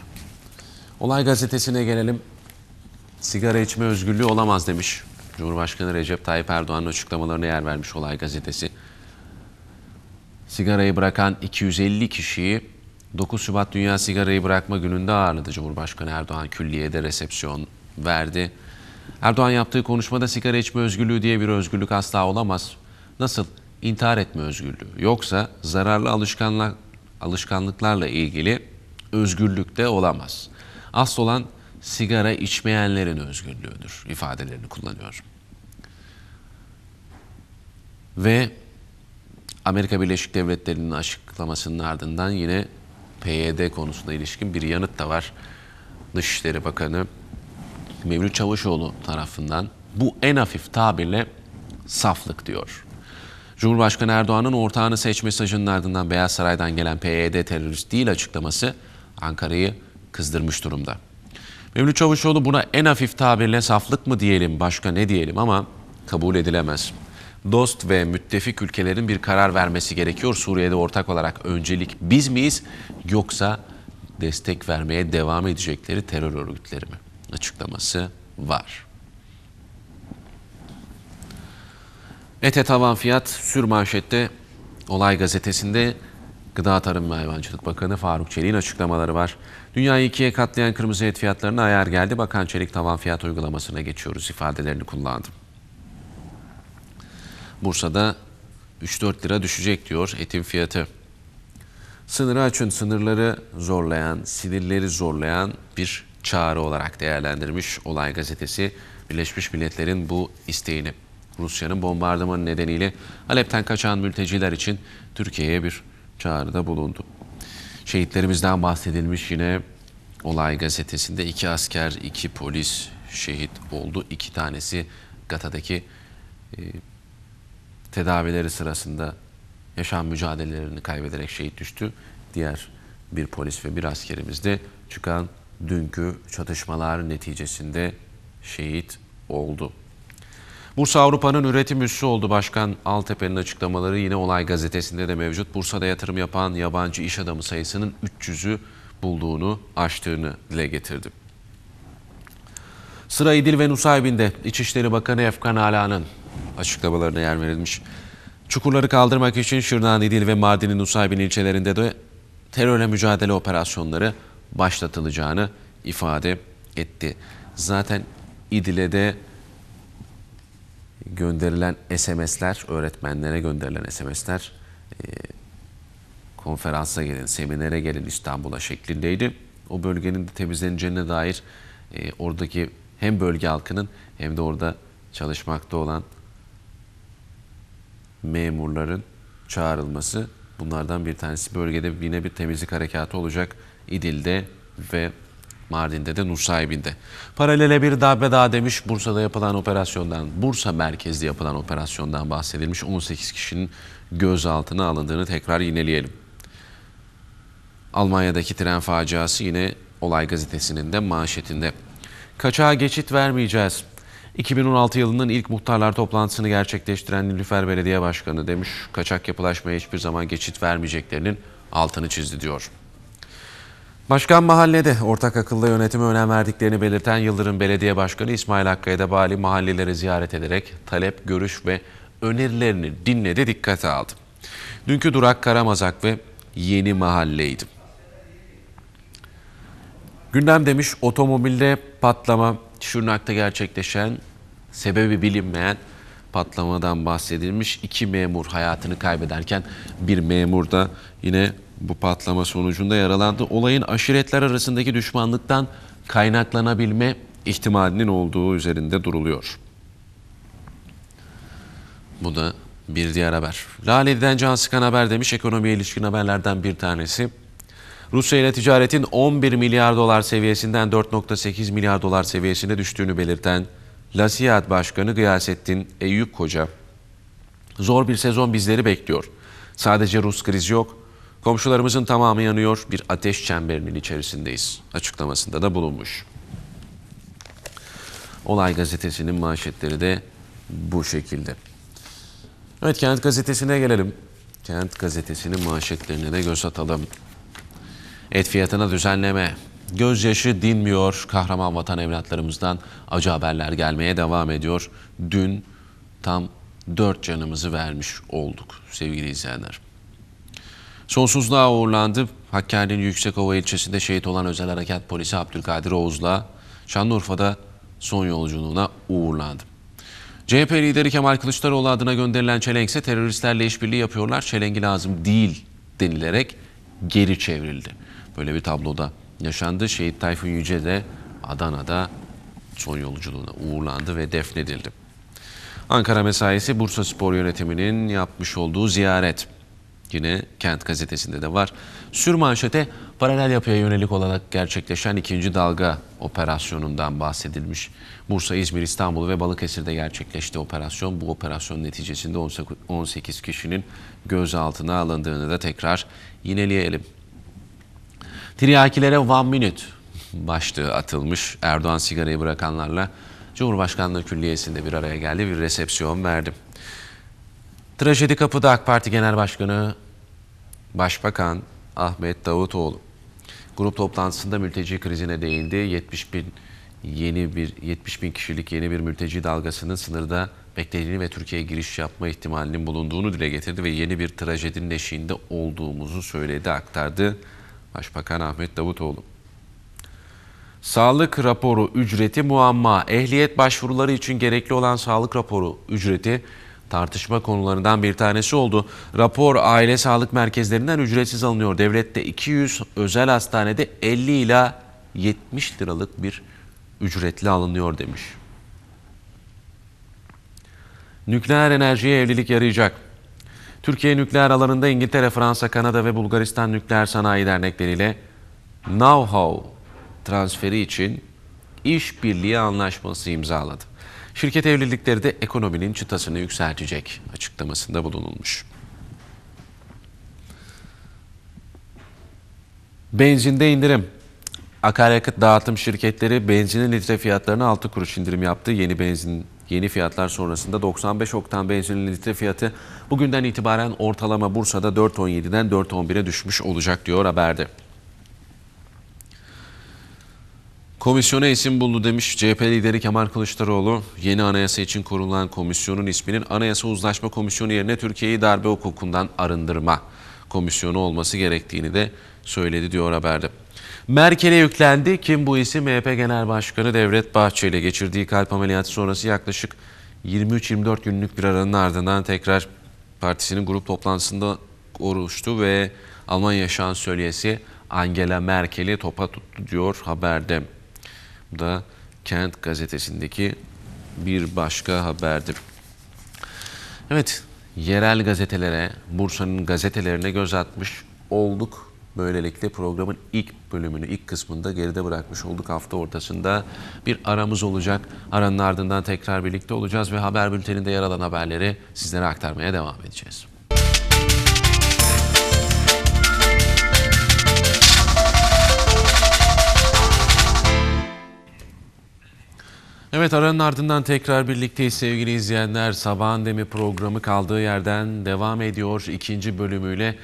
Olay gazetesine gelelim. Sigara içme özgürlüğü olamaz demiş. Cumhurbaşkanı Recep Tayyip Erdoğan'ın açıklamalarına yer vermiş Olay gazetesi sigarayı bırakan 250 kişiyi 9 Şubat Dünya Sigarayı Bırakma Günü'nde ağırladı Cumhurbaşkanı Erdoğan külliyede resepsiyon verdi. Erdoğan yaptığı konuşmada sigara içme özgürlüğü diye bir özgürlük asla olamaz. Nasıl? İntihar etme özgürlüğü. Yoksa zararlı alışkanlık, alışkanlıklarla ilgili özgürlük de olamaz. Asıl olan sigara içmeyenlerin özgürlüğüdür ifadelerini kullanıyor. Ve Amerika Birleşik Devletleri'nin açıklamasının ardından yine PYD konusunda ilişkin bir yanıt da var. Dışişleri Bakanı Mevlüt Çavuşoğlu tarafından bu en hafif tabirle saflık diyor. Cumhurbaşkanı Erdoğan'ın ortağını seç mesajının ardından Beyaz Saray'dan gelen PYD terörist değil açıklaması Ankara'yı kızdırmış durumda. Mevlüt Çavuşoğlu buna en hafif tabirle saflık mı diyelim başka ne diyelim ama kabul edilemez dost ve müttefik ülkelerin bir karar vermesi gerekiyor. Suriye'de ortak olarak öncelik biz miyiz yoksa destek vermeye devam edecekleri terör örgütleri mi? Açıklaması var. Ete tavan fiyat sürmanşette Olay Gazetesi'nde Gıda Tarım ve Hayvancılık Bakanı Faruk Çelik'in açıklamaları var. Dünyayı ikiye katlayan kırmızı et fiyatlarına ayar geldi. Bakan Çelik tavan fiyat uygulamasına geçiyoruz ifadelerini kullandı. Bursa'da 3-4 lira düşecek diyor etin fiyatı. Sınırı açın, sınırları zorlayan, sinirleri zorlayan bir çağrı olarak değerlendirmiş Olay Gazetesi Birleşmiş Milletler'in bu isteğini. Rusya'nın bombardımanı nedeniyle Alep'ten kaçan mülteciler için Türkiye'ye bir çağrıda bulundu. Şehitlerimizden bahsedilmiş yine Olay Gazetesi'nde iki asker, iki polis şehit oldu. İki tanesi Gata'daki e, tedavileri sırasında yaşam mücadelelerini kaybederek şehit düştü. Diğer bir polis ve bir askerimiz de çıkan dünkü çatışmalar neticesinde şehit oldu. Bursa Avrupa'nın üretim üssü oldu Başkan Altepe'nin açıklamaları yine Olay Gazetesi'nde de mevcut. Bursa'da yatırım yapan yabancı iş adamı sayısının 300'ü bulduğunu aştığını dile getirdi. Sıra İdil ve Nusaybin'de İçişleri Bakanı Efkan Ala'nın açıklamalarına yer verilmiş. Çukurları kaldırmak için Şırnağın İdil ve Mardin'in Nusaybin ilçelerinde de terörle mücadele operasyonları başlatılacağını ifade etti. Zaten İdil'e de gönderilen SMS'ler, öğretmenlere gönderilen SMS'ler e, konferansa gelin, seminere gelin İstanbul'a şeklindeydi. O bölgenin de temizleneceğine dair e, oradaki hem bölge halkının hem de orada çalışmakta olan memurların çağrılması bunlardan bir tanesi. Bölgede yine bir temizlik harekatı olacak İdil'de ve Mardin'de de Nusaybin'de. Paralele bir darbeda demiş Bursa'da yapılan operasyondan, Bursa merkezli yapılan operasyondan bahsedilmiş 18 kişinin gözaltına alındığını tekrar yineleyelim. Almanya'daki tren faciası yine Olay Gazetesi'nin de manşetinde. Kaçağa geçit vermeyeceğiz. 2016 yılının ilk muhtarlar toplantısını gerçekleştiren Nilüfer Belediye Başkanı demiş, kaçak yapılaşmaya hiçbir zaman geçit vermeyeceklerinin altını çizdi diyor. Başkan mahallede ortak akılla yönetime önem verdiklerini belirten Yıldırım Belediye Başkanı İsmail Hakkaya da Bali mahalleleri ziyaret ederek talep, görüş ve önerilerini dinledi, dikkate aldı. Dünkü durak Karamazak ve Yeni Mahalleydi. Gündem demiş otomobilde patlama Şırnak'ta gerçekleşen Sebebi bilinmeyen patlamadan bahsedilmiş. iki memur hayatını kaybederken bir memur da yine bu patlama sonucunda yaralandı. Olayın aşiretler arasındaki düşmanlıktan kaynaklanabilme ihtimalinin olduğu üzerinde duruluyor. Bu da bir diğer haber. Lale'den can sıkan haber demiş ekonomiye ilişkin haberlerden bir tanesi. Rusya ile ticaretin 11 milyar dolar seviyesinden 4.8 milyar dolar seviyesine düştüğünü belirten Lasiyat Başkanı Gıyasettin Eyüp Koca, zor bir sezon bizleri bekliyor. Sadece Rus krizi yok, komşularımızın tamamı yanıyor, bir ateş çemberinin içerisindeyiz açıklamasında da bulunmuş. Olay gazetesinin manşetleri de bu şekilde. Evet Kent Gazetesi'ne gelelim. Kent Gazetesi'nin manşetlerine de göz atalım. Et fiyatına düzenleme. Gözyaşı dinmiyor kahraman vatan evlatlarımızdan acı haberler gelmeye devam ediyor. Dün tam dört canımızı vermiş olduk sevgili izleyenler. Sonsuzluğa uğurlandı. Hakkari'nin Yüksekova ilçesinde şehit olan özel harekat polisi Abdülkadir Oğuz'la Şanlıurfa'da son yolculuğuna uğurlandı. CHP lideri Kemal Kılıçdaroğlu adına gönderilen çelenk ise teröristlerle işbirliği yapıyorlar. Çelengi lazım değil denilerek geri çevrildi. Böyle bir tabloda yaşandı. Şehit Tayfun Yüce de Adana'da son yolculuğuna uğurlandı ve defnedildi. Ankara mesaisi Bursa Spor Yönetimi'nin yapmış olduğu ziyaret. Yine Kent Gazetesi'nde de var. Sür manşete paralel yapıya yönelik olarak gerçekleşen ikinci dalga operasyonundan bahsedilmiş. Bursa, İzmir, İstanbul ve Balıkesir'de gerçekleşti operasyon. Bu operasyon neticesinde 18 kişinin gözaltına alındığını da tekrar yineleyelim. Tiryakilere one minute başlığı atılmış. Erdoğan sigarayı bırakanlarla Cumhurbaşkanlığı Külliyesi'nde bir araya geldi, bir resepsiyon verdi. Trajedi kapıda AK Parti Genel Başkanı Başbakan Ahmet Davutoğlu. Grup toplantısında mülteci krizine değindi. 70 bin yeni bir 70 bin kişilik yeni bir mülteci dalgasının sınırda beklediğini ve Türkiye'ye giriş yapma ihtimalinin bulunduğunu dile getirdi ve yeni bir trajedinin eşiğinde olduğumuzu söyledi, aktardı. Başbakan Ahmet Davutoğlu. Sağlık raporu ücreti muamma. Ehliyet başvuruları için gerekli olan sağlık raporu ücreti tartışma konularından bir tanesi oldu. Rapor aile sağlık merkezlerinden ücretsiz alınıyor. Devlette 200, özel hastanede 50 ila 70 liralık bir ücretli alınıyor demiş. Nükleer enerjiye evlilik yarayacak. Türkiye nükleer alanında İngiltere, Fransa, Kanada ve Bulgaristan nükleer sanayi dernekleriyle know-how transferi için işbirliği anlaşması imzaladı. Şirket evlilikleri de ekonominin çıtasını yükseltecek açıklamasında bulunulmuş. Benzinde indirim. Akaryakıt dağıtım şirketleri benzinin litre fiyatlarına 6 kuruş indirim yaptı. Yeni benzin Yeni fiyatlar sonrasında 95 oktan benzinin litre fiyatı bugünden itibaren ortalama Bursa'da 4.17'den 4.11'e düşmüş olacak diyor haberde. Komisyona isim buldu demiş CHP lideri Kemal Kılıçdaroğlu. Yeni anayasa için kurulan komisyonun isminin anayasa uzlaşma komisyonu yerine Türkiye'yi darbe hukukundan arındırma komisyonu olması gerektiğini de söyledi diyor haberde. Merkel'e yüklendi. Kim bu isim? MHP Genel Başkanı Devlet Bahçeli geçirdiği kalp ameliyatı sonrası yaklaşık 23-24 günlük bir aranın ardından tekrar partisinin grup toplantısında oluştu ve Almanya şansölyesi Angela Merkel'i topa tuttu diyor haberde. Bu da Kent gazetesindeki bir başka haberdir. Evet, yerel gazetelere, Bursa'nın gazetelerine göz atmış olduk. Böylelikle programın ilk bölümünü ilk kısmında geride bırakmış olduk. Hafta ortasında bir aramız olacak. Aranın ardından tekrar birlikte olacağız ve haber bülteninde yer alan haberleri sizlere aktarmaya devam edeceğiz. Evet aranın ardından tekrar birlikteyiz sevgili izleyenler. Sabahın Demi programı kaldığı yerden devam ediyor. ikinci bölümüyle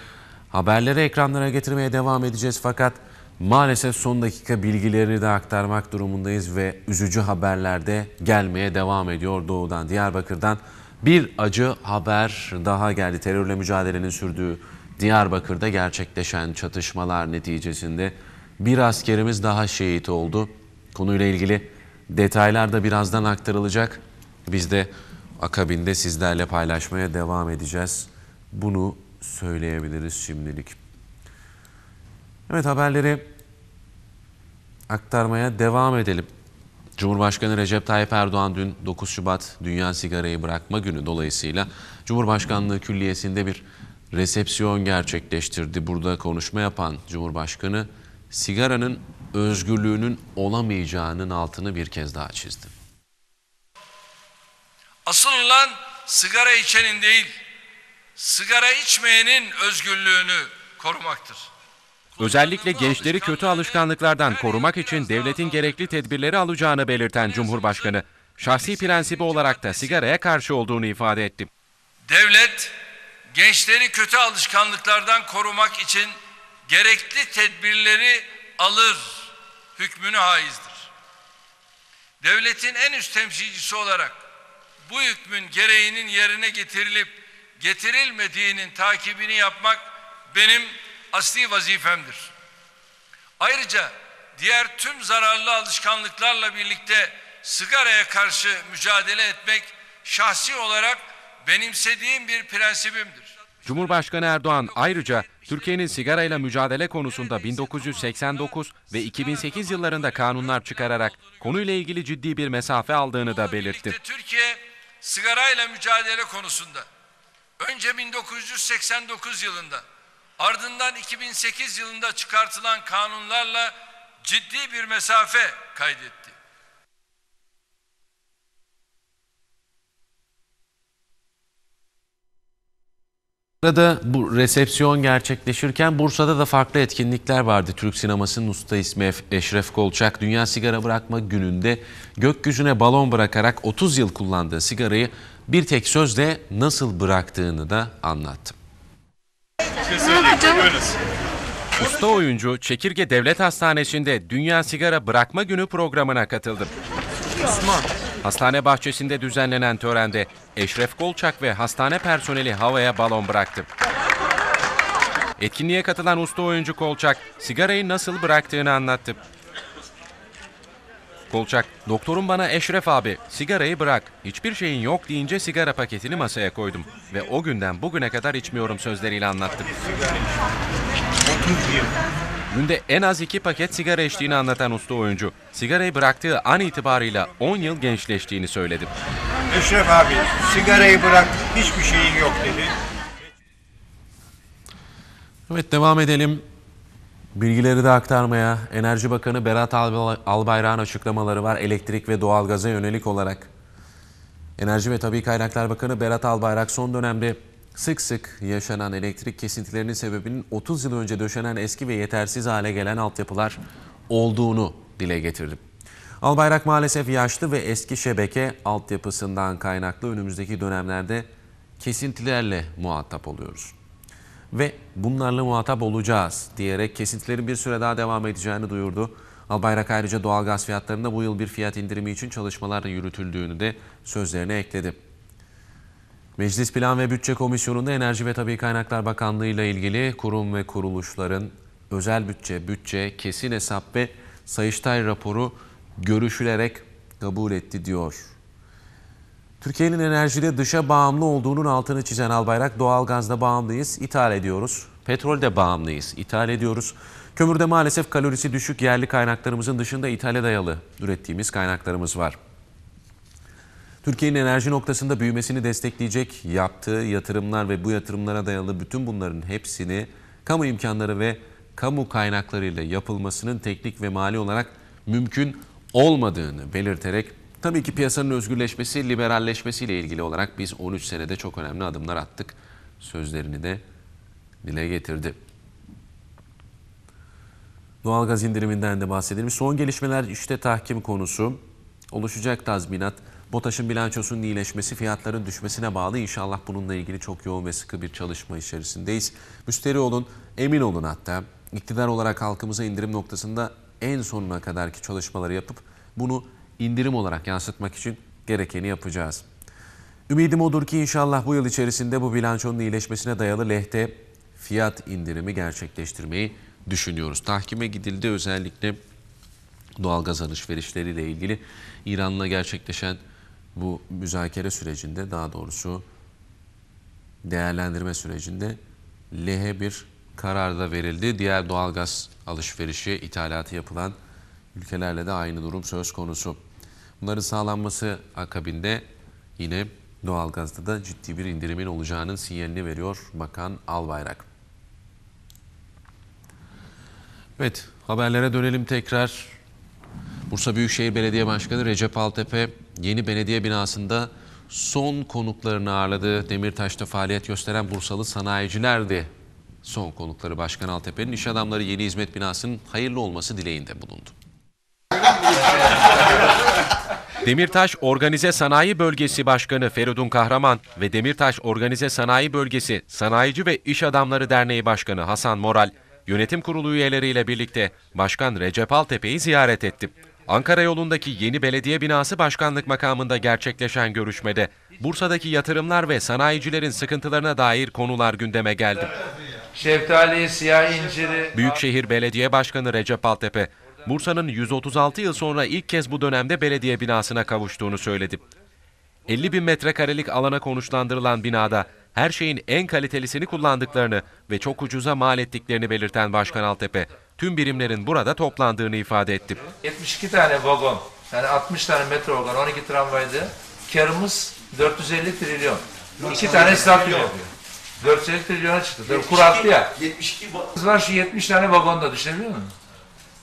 haberleri ekranlara getirmeye devam edeceğiz. Fakat Maalesef son dakika bilgilerini de aktarmak durumundayız ve üzücü haberler de gelmeye devam ediyor doğudan Diyarbakır'dan. Bir acı haber daha geldi. Terörle mücadelenin sürdüğü Diyarbakır'da gerçekleşen çatışmalar neticesinde bir askerimiz daha şehit oldu. Konuyla ilgili detaylar da birazdan aktarılacak. Biz de akabinde sizlerle paylaşmaya devam edeceğiz. Bunu söyleyebiliriz şimdilik. Evet haberleri aktarmaya devam edelim. Cumhurbaşkanı Recep Tayyip Erdoğan dün 9 Şubat Dünya Sigarayı Bırakma Günü dolayısıyla Cumhurbaşkanlığı Külliyesi'nde bir resepsiyon gerçekleştirdi. Burada konuşma yapan Cumhurbaşkanı sigaranın özgürlüğünün olamayacağının altını bir kez daha çizdi. Asıl olan sigara içenin değil, sigara içmeyenin özgürlüğünü korumaktır. Özellikle gençleri kötü alışkanlıklardan korumak için devletin gerekli tedbirleri alacağını belirten Cumhurbaşkanı, şahsi prensibi olarak da sigaraya karşı olduğunu ifade etti. Devlet gençleri kötü alışkanlıklardan korumak için gerekli tedbirleri alır hükmünü haizdir. Devletin en üst temsilcisi olarak bu hükmün gereğinin yerine getirilip getirilmediğinin takibini yapmak benim asli vazifemdir. Ayrıca diğer tüm zararlı alışkanlıklarla birlikte sigaraya karşı mücadele etmek şahsi olarak benimsediğim bir prensibimdir. Cumhurbaşkanı Erdoğan ayrıca Türkiye'nin sigarayla mücadele konusunda 1989 ve 2008 yıllarında kanunlar çıkararak konuyla ilgili ciddi bir mesafe aldığını da belirtti. Türkiye sigarayla mücadele konusunda önce 1989 yılında Ardından 2008 yılında çıkartılan kanunlarla ciddi bir mesafe kaydetti. Burada bu resepsiyon gerçekleşirken Bursa'da da farklı etkinlikler vardı. Türk sinemasının usta ismi Eşref Kolçak Dünya Sigara Bırakma Günü'nde gökyüzüne balon bırakarak 30 yıl kullandığı sigarayı bir tek sözle nasıl bıraktığını da anlattı. Usta oyuncu Çekirge Devlet Hastanesi'nde Dünya Sigara Bırakma Günü programına katıldı. Hastane bahçesinde düzenlenen törende Eşref Kolçak ve hastane personeli havaya balon bıraktı. Etkinliğe katılan usta oyuncu Kolçak sigarayı nasıl bıraktığını anlattı. Kolçak, doktorum bana Eşref abi sigarayı bırak. Hiçbir şeyin yok deyince sigara paketini masaya koydum. Ve o günden bugüne kadar içmiyorum sözleriyle anlattım. Günde en az iki paket sigara içtiğini anlatan usta oyuncu, sigarayı bıraktığı an itibarıyla 10 yıl gençleştiğini söyledi. Eşref abi sigarayı bırak hiçbir şeyin yok dedi. Evet devam edelim. Bilgileri de aktarmaya Enerji Bakanı Berat Albayrak'ın açıklamaları var elektrik ve doğalgaza yönelik olarak. Enerji ve Tabi Kaynaklar Bakanı Berat Albayrak son dönemde sık sık yaşanan elektrik kesintilerinin sebebinin 30 yıl önce döşenen eski ve yetersiz hale gelen altyapılar olduğunu dile getirdi. Albayrak maalesef yaşlı ve eski şebeke altyapısından kaynaklı önümüzdeki dönemlerde kesintilerle muhatap oluyoruz ve bunlarla muhatap olacağız diyerek kesintilerin bir süre daha devam edeceğini duyurdu. Albayrak ayrıca doğalgaz fiyatlarında bu yıl bir fiyat indirimi için çalışmalar yürütüldüğünü de sözlerine ekledi. Meclis Plan ve Bütçe Komisyonu'nda Enerji ve Tabii Kaynaklar Bakanlığı ile ilgili kurum ve kuruluşların özel bütçe, bütçe, kesin hesap ve Sayıştay raporu görüşülerek kabul etti diyor Türkiye'nin enerjide dışa bağımlı olduğunun altını çizen Albayrak, doğalgazda bağımlıyız, ithal ediyoruz. Petrolde bağımlıyız, ithal ediyoruz. Kömürde maalesef kalorisi düşük yerli kaynaklarımızın dışında ithale dayalı ürettiğimiz kaynaklarımız var. Türkiye'nin enerji noktasında büyümesini destekleyecek yaptığı yatırımlar ve bu yatırımlara dayalı bütün bunların hepsini kamu imkanları ve kamu kaynaklarıyla yapılmasının teknik ve mali olarak mümkün olmadığını belirterek Tabii ki piyasanın özgürleşmesi, liberalleşmesiyle ilgili olarak biz 13 senede çok önemli adımlar attık. Sözlerini de dile getirdi. Doğalgaz indiriminden de bahsedelim. Son gelişmeler işte tahkim konusu. Oluşacak tazminat, BOTAŞ'ın bilançosunun iyileşmesi, fiyatların düşmesine bağlı. İnşallah bununla ilgili çok yoğun ve sıkı bir çalışma içerisindeyiz. Müşteri olun, emin olun hatta. iktidar olarak halkımıza indirim noktasında en sonuna kadarki çalışmaları yapıp bunu indirim olarak yansıtmak için gerekeni yapacağız. Ümidim odur ki inşallah bu yıl içerisinde bu bilançonun iyileşmesine dayalı lehte fiyat indirimi gerçekleştirmeyi düşünüyoruz. Tahkime gidildi özellikle doğalgaz alışverişleriyle ilgili İran'la gerçekleşen bu müzakere sürecinde daha doğrusu değerlendirme sürecinde lehe bir karar da verildi. Diğer doğalgaz alışverişi, ithalatı yapılan ülkelerle de aynı durum söz konusu. Bunların sağlanması akabinde yine doğalgazda da ciddi bir indirimin olacağının sinyalini veriyor Bakan Albayrak. Evet haberlere dönelim tekrar. Bursa Büyükşehir Belediye Başkanı Recep Altepe yeni belediye binasında son konuklarını ağırladı. Demirtaş'ta faaliyet gösteren Bursalı sanayicilerdi. Son konukları Başkan Altepe'nin iş adamları yeni hizmet binasının hayırlı olması dileğinde bulundu. Demirtaş Organize Sanayi Bölgesi Başkanı Feridun Kahraman ve Demirtaş Organize Sanayi Bölgesi Sanayici ve İş Adamları Derneği Başkanı Hasan Moral, yönetim kurulu üyeleriyle birlikte Başkan Recep Altepe'yi ziyaret etti. Ankara yolundaki yeni belediye binası başkanlık makamında gerçekleşen görüşmede Bursa'daki yatırımlar ve sanayicilerin sıkıntılarına dair konular gündeme geldi. Şeftali, siyah inciri... Büyükşehir Belediye Başkanı Recep Altepe, Bursa'nın 136 yıl sonra ilk kez bu dönemde belediye binasına kavuştuğunu söyledi. 50 bin metrekarelik alana konuşlandırılan binada her şeyin en kalitelisini kullandıklarını ve çok ucuza mal ettiklerini belirten Başkan Altepe, tüm birimlerin burada toplandığını ifade etti. 72 tane vagon, yani 60 tane metro vagon, 12 tramvaydı. Karımız 450 trilyon. 2 tane satıyor. 450 trilyona çıktı. Tabii kur attı ya. 72 var şu 70 tane vagonda da düşünebiliyor musun?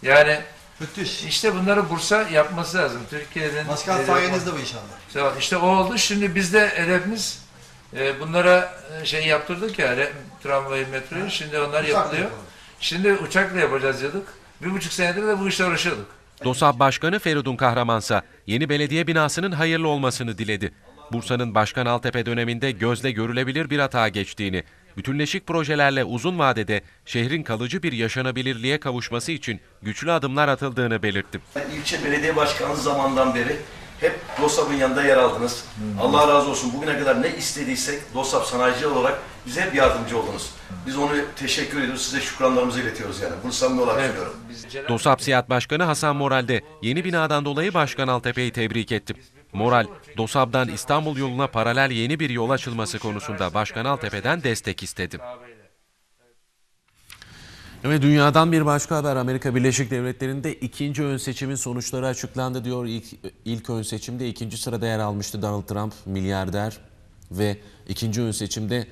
Yani Müthiş. İşte bunları Bursa yapması lazım. Türkiye'nin... Başkan sayenizde bu inşallah. İşte o oldu. Şimdi biz de hedefimiz e, bunlara e, şey yaptırdık ya tramvayı, metroyu. Şimdi onlar uçakla yapılıyor. Yapalım. Şimdi uçakla yapacağız diyorduk. Bir buçuk senedir de bu işle uğraşıyorduk. DOSAB Başkanı Feridun Kahramansa yeni belediye binasının hayırlı olmasını diledi. Bursa'nın Başkan Altepe döneminde gözle görülebilir bir hata geçtiğini, Bütünleşik projelerle uzun vadede şehrin kalıcı bir yaşanabilirliğe kavuşması için güçlü adımlar atıldığını belirttim. Ben ilçe belediye başkanı zamandan beri hep DOSAP'ın yanında yer aldınız. Hmm. Allah razı olsun bugüne kadar ne istediysek DOSAP sanayici olarak bize hep yardımcı oldunuz. Biz onu teşekkür ediyoruz, size şükranlarımızı iletiyoruz yani. Bunu samimi olarak evet. söylüyorum. DOSAP Siyahat Başkanı Hasan Moral'de yeni binadan dolayı Başkan Altepe'yi tebrik etti. Moral, Dosab'dan İstanbul yoluna paralel yeni bir yol açılması konusunda Başkan Altepe'den destek istedi. Evet dünyadan bir başka haber Amerika Birleşik Devletleri'nde ikinci ön seçimin sonuçları açıklandı diyor. İlk, ilk ön seçimde ikinci sırada yer almıştı Donald Trump milyarder ve ikinci ön seçimde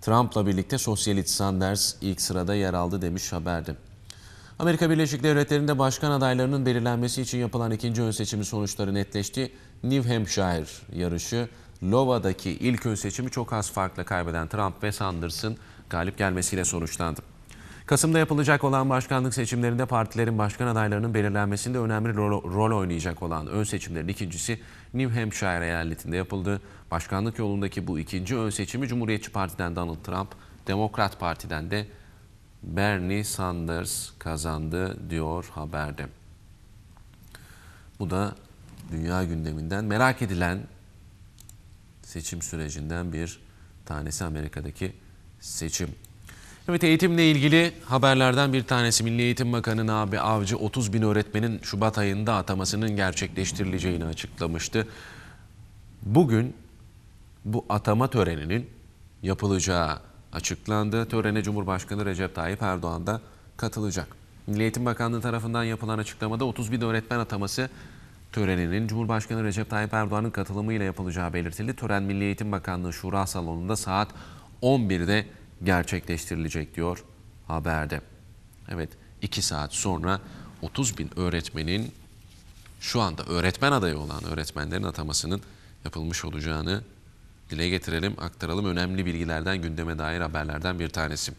Trump'la birlikte sosyalist Sanders ilk sırada yer aldı demiş haberde. Amerika Birleşik Devletleri'nde başkan adaylarının belirlenmesi için yapılan ikinci ön seçimin sonuçları netleşti. New Hampshire yarışı Lova'daki ilk ön seçimi çok az farkla kaybeden Trump ve Sanders'ın galip gelmesiyle sonuçlandı. Kasım'da yapılacak olan başkanlık seçimlerinde partilerin başkan adaylarının belirlenmesinde önemli rol, rol oynayacak olan ön seçimlerin ikincisi New Hampshire eyaletinde yapıldı. Başkanlık yolundaki bu ikinci ön seçimi Cumhuriyetçi Parti'den Donald Trump, Demokrat Parti'den de Bernie Sanders kazandı diyor haberde. Bu da dünya gündeminden merak edilen seçim sürecinden bir tanesi Amerika'daki seçim. Evet eğitimle ilgili haberlerden bir tanesi Milli Eğitim Bakanı Nabi Avcı 30 bin öğretmenin Şubat ayında atamasının gerçekleştirileceğini açıklamıştı. Bugün bu atama töreninin yapılacağı açıklandı. Törene Cumhurbaşkanı Recep Tayyip Erdoğan da katılacak. Milli Eğitim Bakanlığı tarafından yapılan açıklamada 30 bin öğretmen ataması töreninin Cumhurbaşkanı Recep Tayyip Erdoğan'ın katılımıyla yapılacağı belirtildi. Tören Milli Eğitim Bakanlığı Şura Salonu'nda saat 11'de gerçekleştirilecek diyor haberde. Evet 2 saat sonra 30 bin öğretmenin şu anda öğretmen adayı olan öğretmenlerin atamasının yapılmış olacağını dile getirelim, aktaralım. Önemli bilgilerden, gündeme dair haberlerden bir tanesi.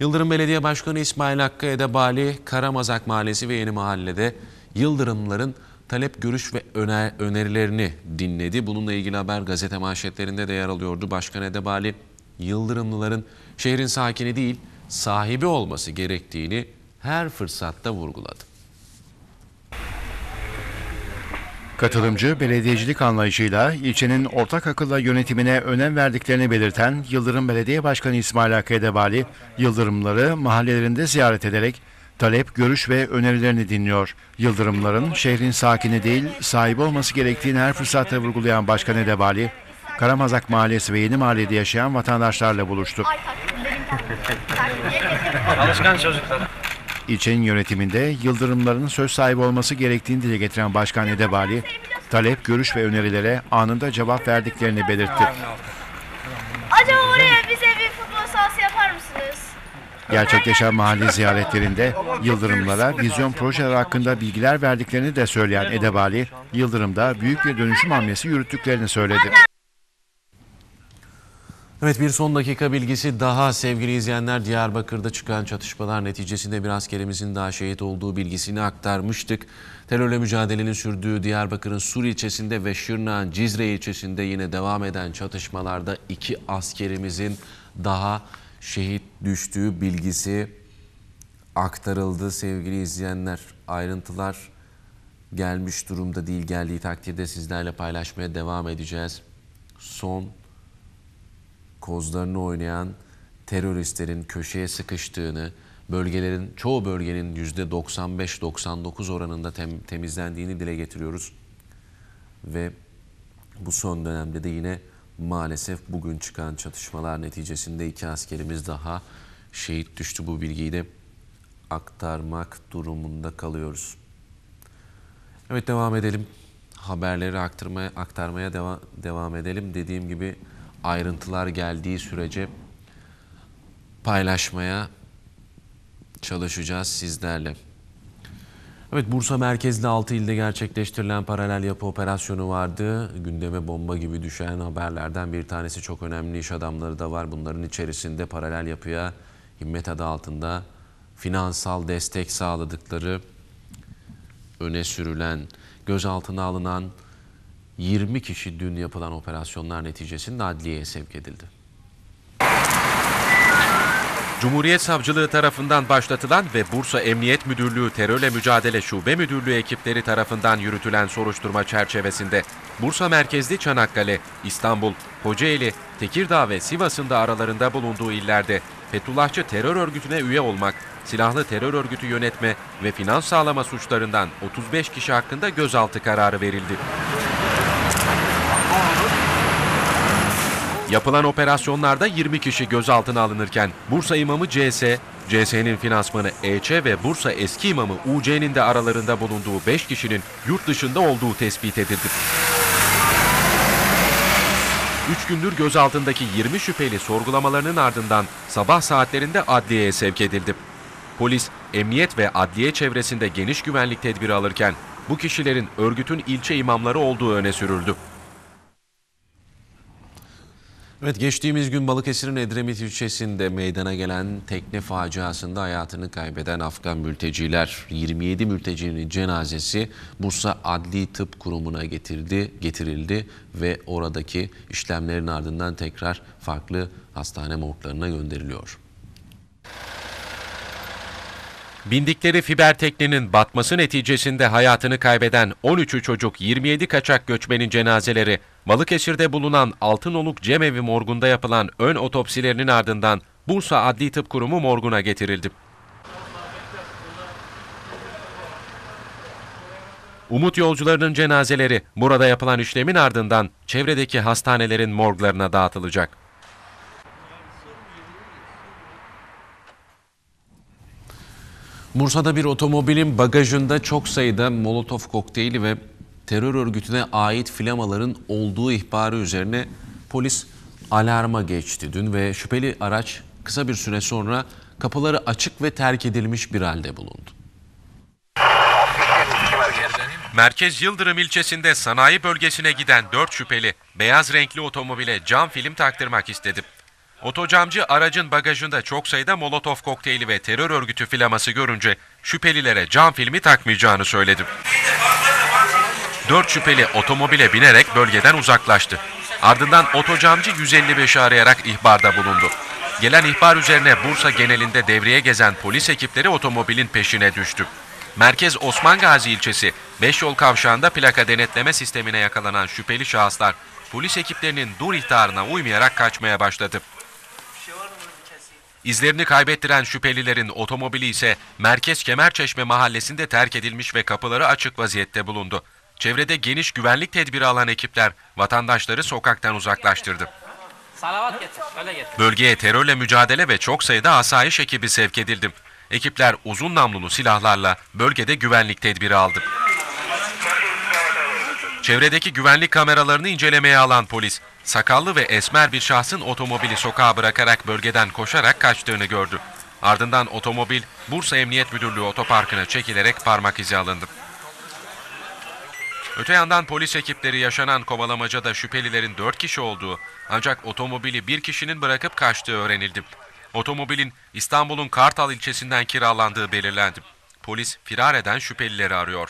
Yıldırım Belediye Başkanı İsmail Hakkı Edebali, Karamazak Mahallesi ve Yeni Mahalle'de Yıldırımların talep, görüş ve öner önerilerini dinledi. Bununla ilgili haber gazete manşetlerinde de yer alıyordu. Başkan Edebali, Yıldırımlıların şehrin sakini değil, sahibi olması gerektiğini her fırsatta vurguladı. Katılımcı belediyecilik anlayışıyla ilçenin ortak akılla yönetimine önem verdiklerini belirten Yıldırım Belediye Başkanı İsmail Hakkı Edebali, Yıldırımları mahallelerinde ziyaret ederek Talep, görüş ve önerilerini dinliyor. Yıldırımların şehrin sakini değil, sahibi olması gerektiğini her fırsatta vurgulayan Başkan Edebali, Karamazak Mahallesi ve Yeni Mahallede yaşayan vatandaşlarla buluştu. Çalışkan çocuklar. İlçenin yönetiminde yıldırımların söz sahibi olması gerektiğini dile getiren Başkan Edebali, talep, görüş ve önerilere anında cevap verdiklerini belirtti. Gerçekleşen mahalli ziyaretlerinde Yıldırımlara vizyon projeler hakkında bilgiler verdiklerini de söyleyen Edebali, Yıldırım'da büyük bir dönüşüm hamlesi yürüttüklerini söyledi. Evet bir son dakika bilgisi daha sevgili izleyenler Diyarbakır'da çıkan çatışmalar neticesinde bir askerimizin daha şehit olduğu bilgisini aktarmıştık. Terörle mücadelenin sürdüğü Diyarbakır'ın Sur ilçesinde ve Şırnak'ın Cizre ilçesinde yine devam eden çatışmalarda iki askerimizin daha şehit düştüğü bilgisi aktarıldı sevgili izleyenler. Ayrıntılar gelmiş durumda değil. Geldiği takdirde sizlerle paylaşmaya devam edeceğiz. Son kozlarını oynayan teröristlerin köşeye sıkıştığını, bölgelerin çoğu bölgenin %95-99 oranında tem, temizlendiğini dile getiriyoruz. Ve bu son dönemde de yine maalesef bugün çıkan çatışmalar neticesinde iki askerimiz daha şehit düştü. Bu bilgiyi de aktarmak durumunda kalıyoruz. Evet devam edelim. Haberleri aktarmaya, aktarmaya deva, devam edelim. Dediğim gibi ayrıntılar geldiği sürece paylaşmaya çalışacağız sizlerle. Evet Bursa merkezli 6 ilde gerçekleştirilen paralel yapı operasyonu vardı. Gündeme bomba gibi düşen haberlerden bir tanesi çok önemli iş adamları da var. Bunların içerisinde paralel yapıya himmet adı altında finansal destek sağladıkları öne sürülen, gözaltına alınan 20 kişi dün yapılan operasyonlar neticesinde adliyeye sevk edildi. Cumhuriyet Savcılığı tarafından başlatılan ve Bursa Emniyet Müdürlüğü Terörle Mücadele Şube Müdürlüğü ekipleri tarafından yürütülen soruşturma çerçevesinde Bursa merkezli Çanakkale, İstanbul, Kocaeli, Tekirdağ ve Sivas'ın da aralarında bulunduğu illerde Fethullahçı terör örgütüne üye olmak, silahlı terör örgütü yönetme ve finans sağlama suçlarından 35 kişi hakkında gözaltı kararı verildi. Yapılan operasyonlarda 20 kişi gözaltına alınırken Bursa imamı CS, CS'nin finansmanı EÇ ve Bursa eski imamı UC'nin de aralarında bulunduğu 5 kişinin yurt dışında olduğu tespit edildi. 3 gündür gözaltındaki 20 şüpheli sorgulamalarının ardından sabah saatlerinde adliyeye sevk edildi. Polis, emniyet ve adliye çevresinde geniş güvenlik tedbiri alırken bu kişilerin örgütün ilçe imamları olduğu öne sürüldü. Evet geçtiğimiz gün Balıkesir'in Edremit ilçesinde meydana gelen tekne faciasında hayatını kaybeden Afgan mülteciler 27 mültecinin cenazesi Bursa Adli Tıp Kurumu'na getirdi, getirildi ve oradaki işlemlerin ardından tekrar farklı hastane morglarına gönderiliyor. Bindikleri fiber teknenin batması neticesinde hayatını kaybeden 13 çocuk 27 kaçak göçmenin cenazeleri Balıkesir'de bulunan Altınoluk Cemevi morgunda yapılan ön otopsilerinin ardından Bursa Adli Tıp Kurumu morguna getirildi. Umut yolcularının cenazeleri burada yapılan işlemin ardından çevredeki hastanelerin morglarına dağıtılacak. Bursa'da bir otomobilin bagajında çok sayıda molotof kokteyli ve terör örgütüne ait flamaların olduğu ihbarı üzerine polis alarma geçti dün ve şüpheli araç kısa bir süre sonra kapıları açık ve terk edilmiş bir halde bulundu. Merkez Yıldırım ilçesinde sanayi bölgesine giden 4 şüpheli beyaz renkli otomobile cam film taktırmak istedi. Otocamcı aracın bagajında çok sayıda molotof kokteyli ve terör örgütü filaması görünce şüphelilere cam filmi takmayacağını söyledi. Dört şüpheli otomobile binerek bölgeden uzaklaştı. Ardından otocamcı 155'i arayarak ihbarda bulundu. Gelen ihbar üzerine Bursa genelinde devreye gezen polis ekipleri otomobilin peşine düştü. Merkez Osman Gazi ilçesi 5 yol kavşağında plaka denetleme sistemine yakalanan şüpheli şahıslar polis ekiplerinin dur ihtarına uymayarak kaçmaya başladı. İzlerini kaybettiren şüphelilerin otomobili ise Merkez Kemerçeşme mahallesinde terk edilmiş ve kapıları açık vaziyette bulundu. Çevrede geniş güvenlik tedbiri alan ekipler vatandaşları sokaktan uzaklaştırdı. Bölgeye terörle mücadele ve çok sayıda asayiş ekibi sevk edildi. Ekipler uzun namlulu silahlarla bölgede güvenlik tedbiri aldı. Çevredeki güvenlik kameralarını incelemeye alan polis, sakallı ve esmer bir şahsın otomobili sokağa bırakarak bölgeden koşarak kaçtığını gördü. Ardından otomobil Bursa Emniyet Müdürlüğü otoparkına çekilerek parmak izi alındı. Öte yandan polis ekipleri yaşanan kovalamacada şüphelilerin 4 kişi olduğu ancak otomobili bir kişinin bırakıp kaçtığı öğrenildi. Otomobilin İstanbul'un Kartal ilçesinden kiralandığı belirlendi. Polis firar eden şüphelileri arıyor.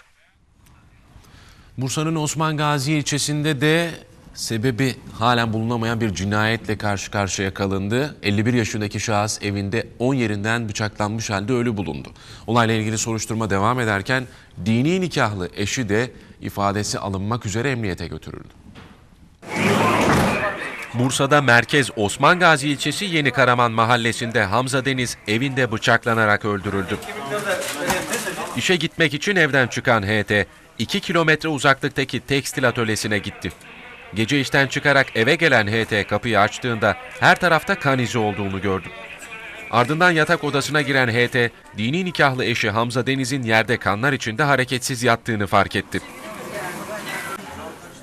Bursa'nın Osman Gazi ilçesinde de sebebi halen bulunamayan bir cinayetle karşı karşıya kalındı. 51 yaşındaki şahıs evinde 10 yerinden bıçaklanmış halde ölü bulundu. Olayla ilgili soruşturma devam ederken dini nikahlı eşi de ifadesi alınmak üzere emniyete götürüldü. Bursa'da merkez Osman Gazi ilçesi Yeni Karaman mahallesinde Hamza Deniz evinde bıçaklanarak öldürüldü. İşe gitmek için evden çıkan HT 2 kilometre uzaklıktaki tekstil atölyesine gitti. Gece işten çıkarak eve gelen HT kapıyı açtığında her tarafta kan izi olduğunu gördüm. Ardından yatak odasına giren HT, dini nikahlı eşi Hamza Deniz'in yerde kanlar içinde hareketsiz yattığını fark etti.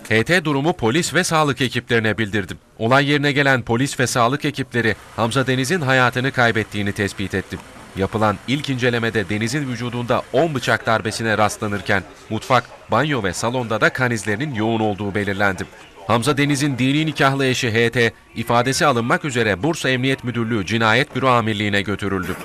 HT durumu polis ve sağlık ekiplerine bildirdim. Olay yerine gelen polis ve sağlık ekipleri Hamza Deniz'in hayatını kaybettiğini tespit etti. Yapılan ilk incelemede Deniz'in vücudunda 10 bıçak darbesine rastlanırken mutfak, banyo ve salonda da kan izlerinin yoğun olduğu belirlendi. Hamza Deniz'in dini nikahlı eşi HT ifadesi alınmak üzere Bursa Emniyet Müdürlüğü Cinayet Büro Amirliği'ne götürüldü.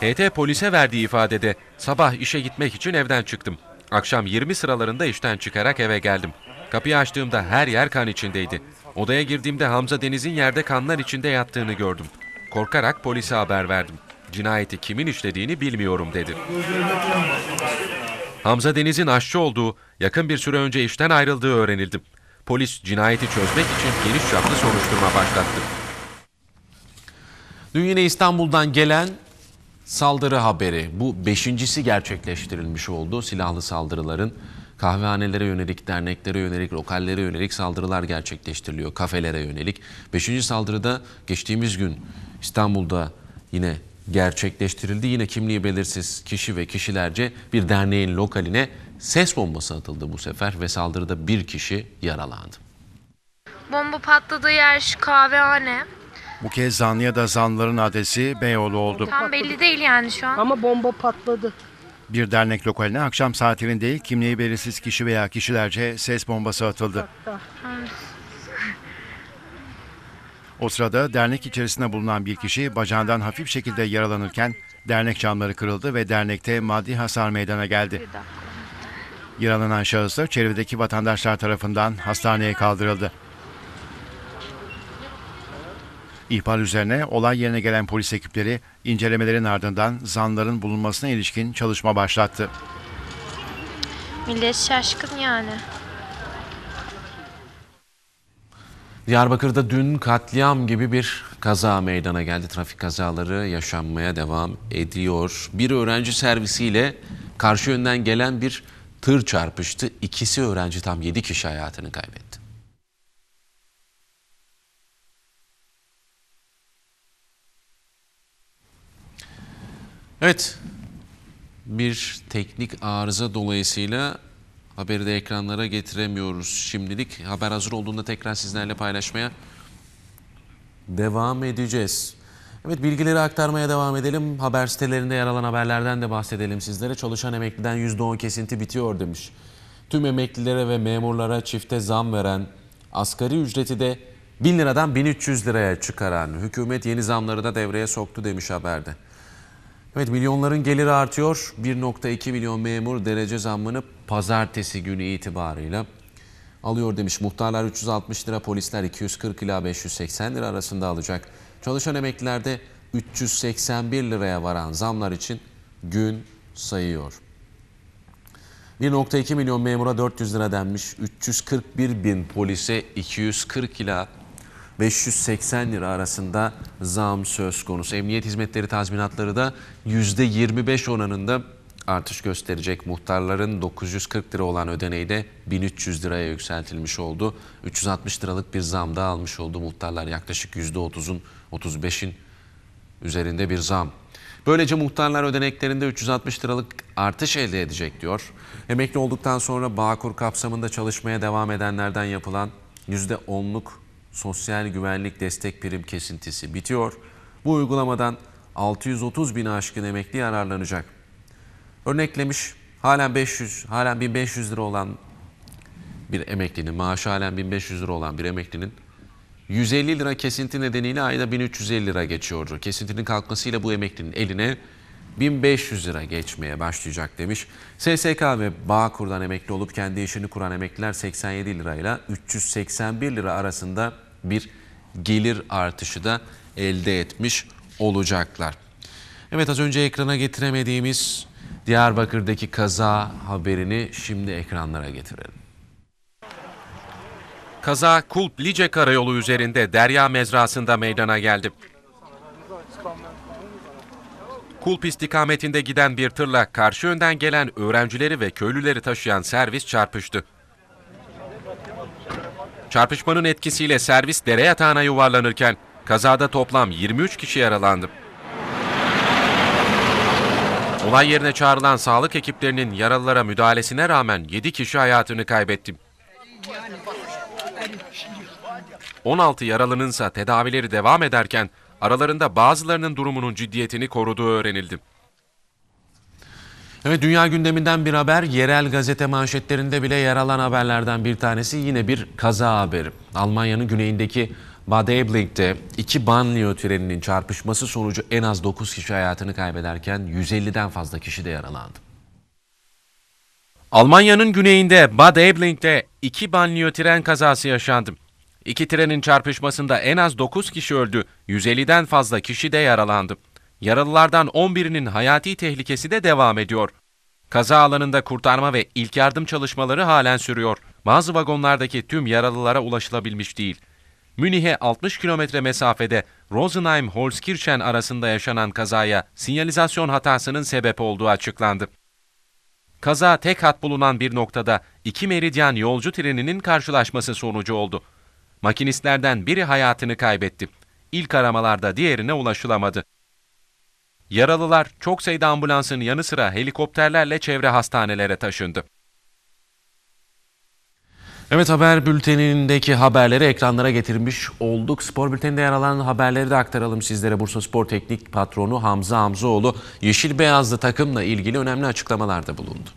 HT polise verdiği ifadede sabah işe gitmek için evden çıktım. Akşam 20 sıralarında işten çıkarak eve geldim. Kapıyı açtığımda her yer kan içindeydi. Odaya girdiğimde Hamza Deniz'in yerde kanlar içinde yattığını gördüm. Korkarak polise haber verdim. Cinayeti kimin işlediğini bilmiyorum dedi. Hamza Deniz'in aşçı olduğu yakın bir süre önce işten ayrıldığı öğrenildi. Polis cinayeti çözmek için geniş çaplı soruşturma başlattı. Dün yine İstanbul'dan gelen saldırı haberi. Bu beşincisi gerçekleştirilmiş oldu. Silahlı saldırıların kahvehanelere yönelik, derneklere yönelik, lokallere yönelik saldırılar gerçekleştiriliyor. Kafelere yönelik. Beşinci saldırıda geçtiğimiz gün İstanbul'da yine gerçekleştirildi. Yine kimliği belirsiz kişi ve kişilerce bir derneğin lokaline Ses bombası atıldı bu sefer ve saldırıda bir kişi yaralandı. Bomba patladığı yer şu kahvehane. Bu kez zanlıya da zanlıların adresi Beyoğlu oldu. Tam belli değil yani şu an. Ama bomba patladı. Bir dernek lokaline akşam saatinin değil kimliği belirsiz kişi veya kişilerce ses bombası atıldı. O sırada dernek içerisinde bulunan bir kişi bacağından hafif şekilde yaralanırken dernek camları kırıldı ve dernekte maddi hasar meydana geldi. Yaralanan şahıslar çevredeki vatandaşlar tarafından hastaneye kaldırıldı. İhbar üzerine olay yerine gelen polis ekipleri incelemelerin ardından zanların bulunmasına ilişkin çalışma başlattı. Millet şaşkın yani. Diyarbakır'da dün katliam gibi bir kaza meydana geldi. Trafik kazaları yaşanmaya devam ediyor. Bir öğrenci servisiyle karşı yönden gelen bir tır çarpıştı. İkisi öğrenci tam 7 kişi hayatını kaybetti. Evet. Bir teknik arıza dolayısıyla haberi de ekranlara getiremiyoruz şimdilik. Haber hazır olduğunda tekrar sizlerle paylaşmaya devam edeceğiz. Evet bilgileri aktarmaya devam edelim. Haber sitelerinde yer alan haberlerden de bahsedelim sizlere. Çalışan emekliden %10 kesinti bitiyor demiş. Tüm emeklilere ve memurlara çifte zam veren, asgari ücreti de 1000 liradan 1300 liraya çıkaran hükümet yeni zamları da devreye soktu demiş haberde. Evet milyonların geliri artıyor. 1.2 milyon memur derece zammını pazartesi günü itibarıyla alıyor demiş. Muhtarlar 360 lira, polisler 240 ila 580 lira arasında alacak. Çalışan emeklilerde 381 liraya varan zamlar için gün sayıyor. 1.2 milyon memura 400 lira denmiş, 341 bin polise 240 ila 580 lira arasında zam söz konusu. Emniyet hizmetleri tazminatları da %25 oranında artış gösterecek. Muhtarların 940 lira olan ödeneği de 1300 liraya yükseltilmiş oldu. 360 liralık bir zam da almış oldu muhtarlar yaklaşık %30'un 35'in üzerinde bir zam. Böylece muhtarlar ödeneklerinde 360 liralık artış elde edecek diyor. Emekli olduktan sonra Bağkur kapsamında çalışmaya devam edenlerden yapılan %10'luk sosyal güvenlik destek prim kesintisi bitiyor. Bu uygulamadan 630 bin aşkın emekli yararlanacak. Örneklemiş halen 500, halen 1500 lira olan bir emeklinin, maaşı halen 1500 lira olan bir emeklinin 150 lira kesinti nedeniyle ayda 1350 lira geçiyordu. Kesintinin kalkmasıyla bu emeklinin eline 1500 lira geçmeye başlayacak demiş. SSK ve Bağkur'dan emekli olup kendi işini kuran emekliler 87 lirayla 381 lira arasında bir gelir artışı da elde etmiş olacaklar. Evet az önce ekrana getiremediğimiz Diyarbakır'daki kaza haberini şimdi ekranlara getirelim. Kaza Kulp-Lice Karayolu üzerinde Derya Mezrası'nda meydana geldi. Kulp istikametinde giden bir tırla karşı önden gelen öğrencileri ve köylüleri taşıyan servis çarpıştı. Çarpışmanın etkisiyle servis dere yatağına yuvarlanırken kazada toplam 23 kişi yaralandı. Olay yerine çağrılan sağlık ekiplerinin yaralılara müdahalesine rağmen 7 kişi hayatını kaybetti. 16 yaralınınsa tedavileri devam ederken aralarında bazılarının durumunun ciddiyetini koruduğu öğrenildi. Evet dünya gündeminden bir haber yerel gazete manşetlerinde bile yer alan haberlerden bir tanesi yine bir kaza haberi. Almanya'nın güneyindeki Bad Abling'de iki banliyö treninin çarpışması sonucu en az 9 kişi hayatını kaybederken 150'den fazla kişi de yaralandı. Almanya'nın güneyinde Bad Abling'de iki banliyö tren kazası yaşandı. İki trenin çarpışmasında en az 9 kişi öldü, 150'den fazla kişi de yaralandı. Yaralılardan 11'inin hayati tehlikesi de devam ediyor. Kaza alanında kurtarma ve ilk yardım çalışmaları halen sürüyor. Bazı vagonlardaki tüm yaralılara ulaşılabilmiş değil. Münih'e 60 kilometre mesafede Rosenheim-Holzkirchen arasında yaşanan kazaya sinyalizasyon hatasının sebep olduğu açıklandı. Kaza tek hat bulunan bir noktada iki meridyen yolcu treninin karşılaşması sonucu oldu. Makinistlerden biri hayatını kaybetti. İlk aramalarda diğerine ulaşılamadı. Yaralılar çok sayıda ambulansın yanı sıra helikopterlerle çevre hastanelere taşındı. Evet haber bültenindeki haberleri ekranlara getirmiş olduk. Spor bülteninde yer alan haberleri de aktaralım sizlere. Bursa Spor Teknik Patronu Hamza Hamzoğlu yeşil beyazlı takımla ilgili önemli açıklamalarda bulundu.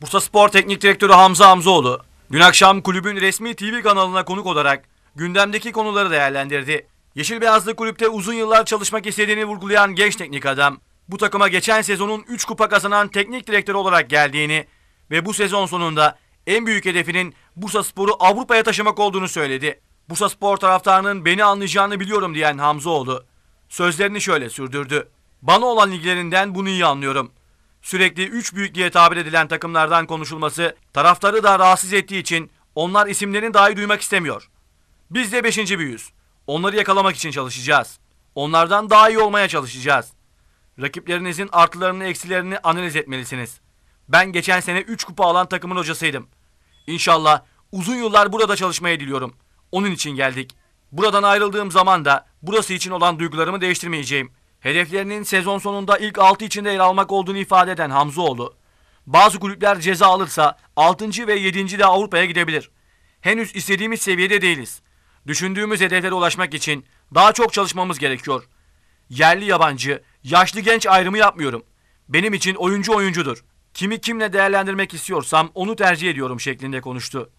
Bursa Spor Teknik Direktörü Hamza Hamzoğlu Dün akşam kulübün resmi TV kanalına konuk olarak gündemdeki konuları değerlendirdi. Yeşil Beyazlı kulüpte uzun yıllar çalışmak istediğini vurgulayan genç teknik adam, bu takıma geçen sezonun 3 kupa kazanan teknik direktörü olarak geldiğini ve bu sezon sonunda en büyük hedefinin Bursa Spor'u Avrupa'ya taşımak olduğunu söyledi. Bursa Spor taraftarının beni anlayacağını biliyorum diyen Hamzoğlu, sözlerini şöyle sürdürdü. Bana olan ilgilerinden bunu iyi anlıyorum. Sürekli üç büyük diye tabir edilen takımlardan konuşulması taraftarı da rahatsız ettiği için onlar isimlerini dahi duymak istemiyor. Biz de beşinci büyüyüz. Onları yakalamak için çalışacağız. Onlardan daha iyi olmaya çalışacağız. Rakiplerinizin artılarını eksilerini analiz etmelisiniz. Ben geçen sene 3 kupa alan takımın hocasıydım. İnşallah uzun yıllar burada çalışmayı diliyorum. Onun için geldik. Buradan ayrıldığım zaman da burası için olan duygularımı değiştirmeyeceğim.'' Hedeflerinin sezon sonunda ilk 6 içinde yer almak olduğunu ifade eden Hamzoğlu, bazı kulüpler ceza alırsa 6. ve 7. de Avrupa'ya gidebilir. Henüz istediğimiz seviyede değiliz. Düşündüğümüz hedeflere ulaşmak için daha çok çalışmamız gerekiyor. Yerli yabancı, yaşlı genç ayrımı yapmıyorum. Benim için oyuncu oyuncudur. Kimi kimle değerlendirmek istiyorsam onu tercih ediyorum şeklinde konuştu.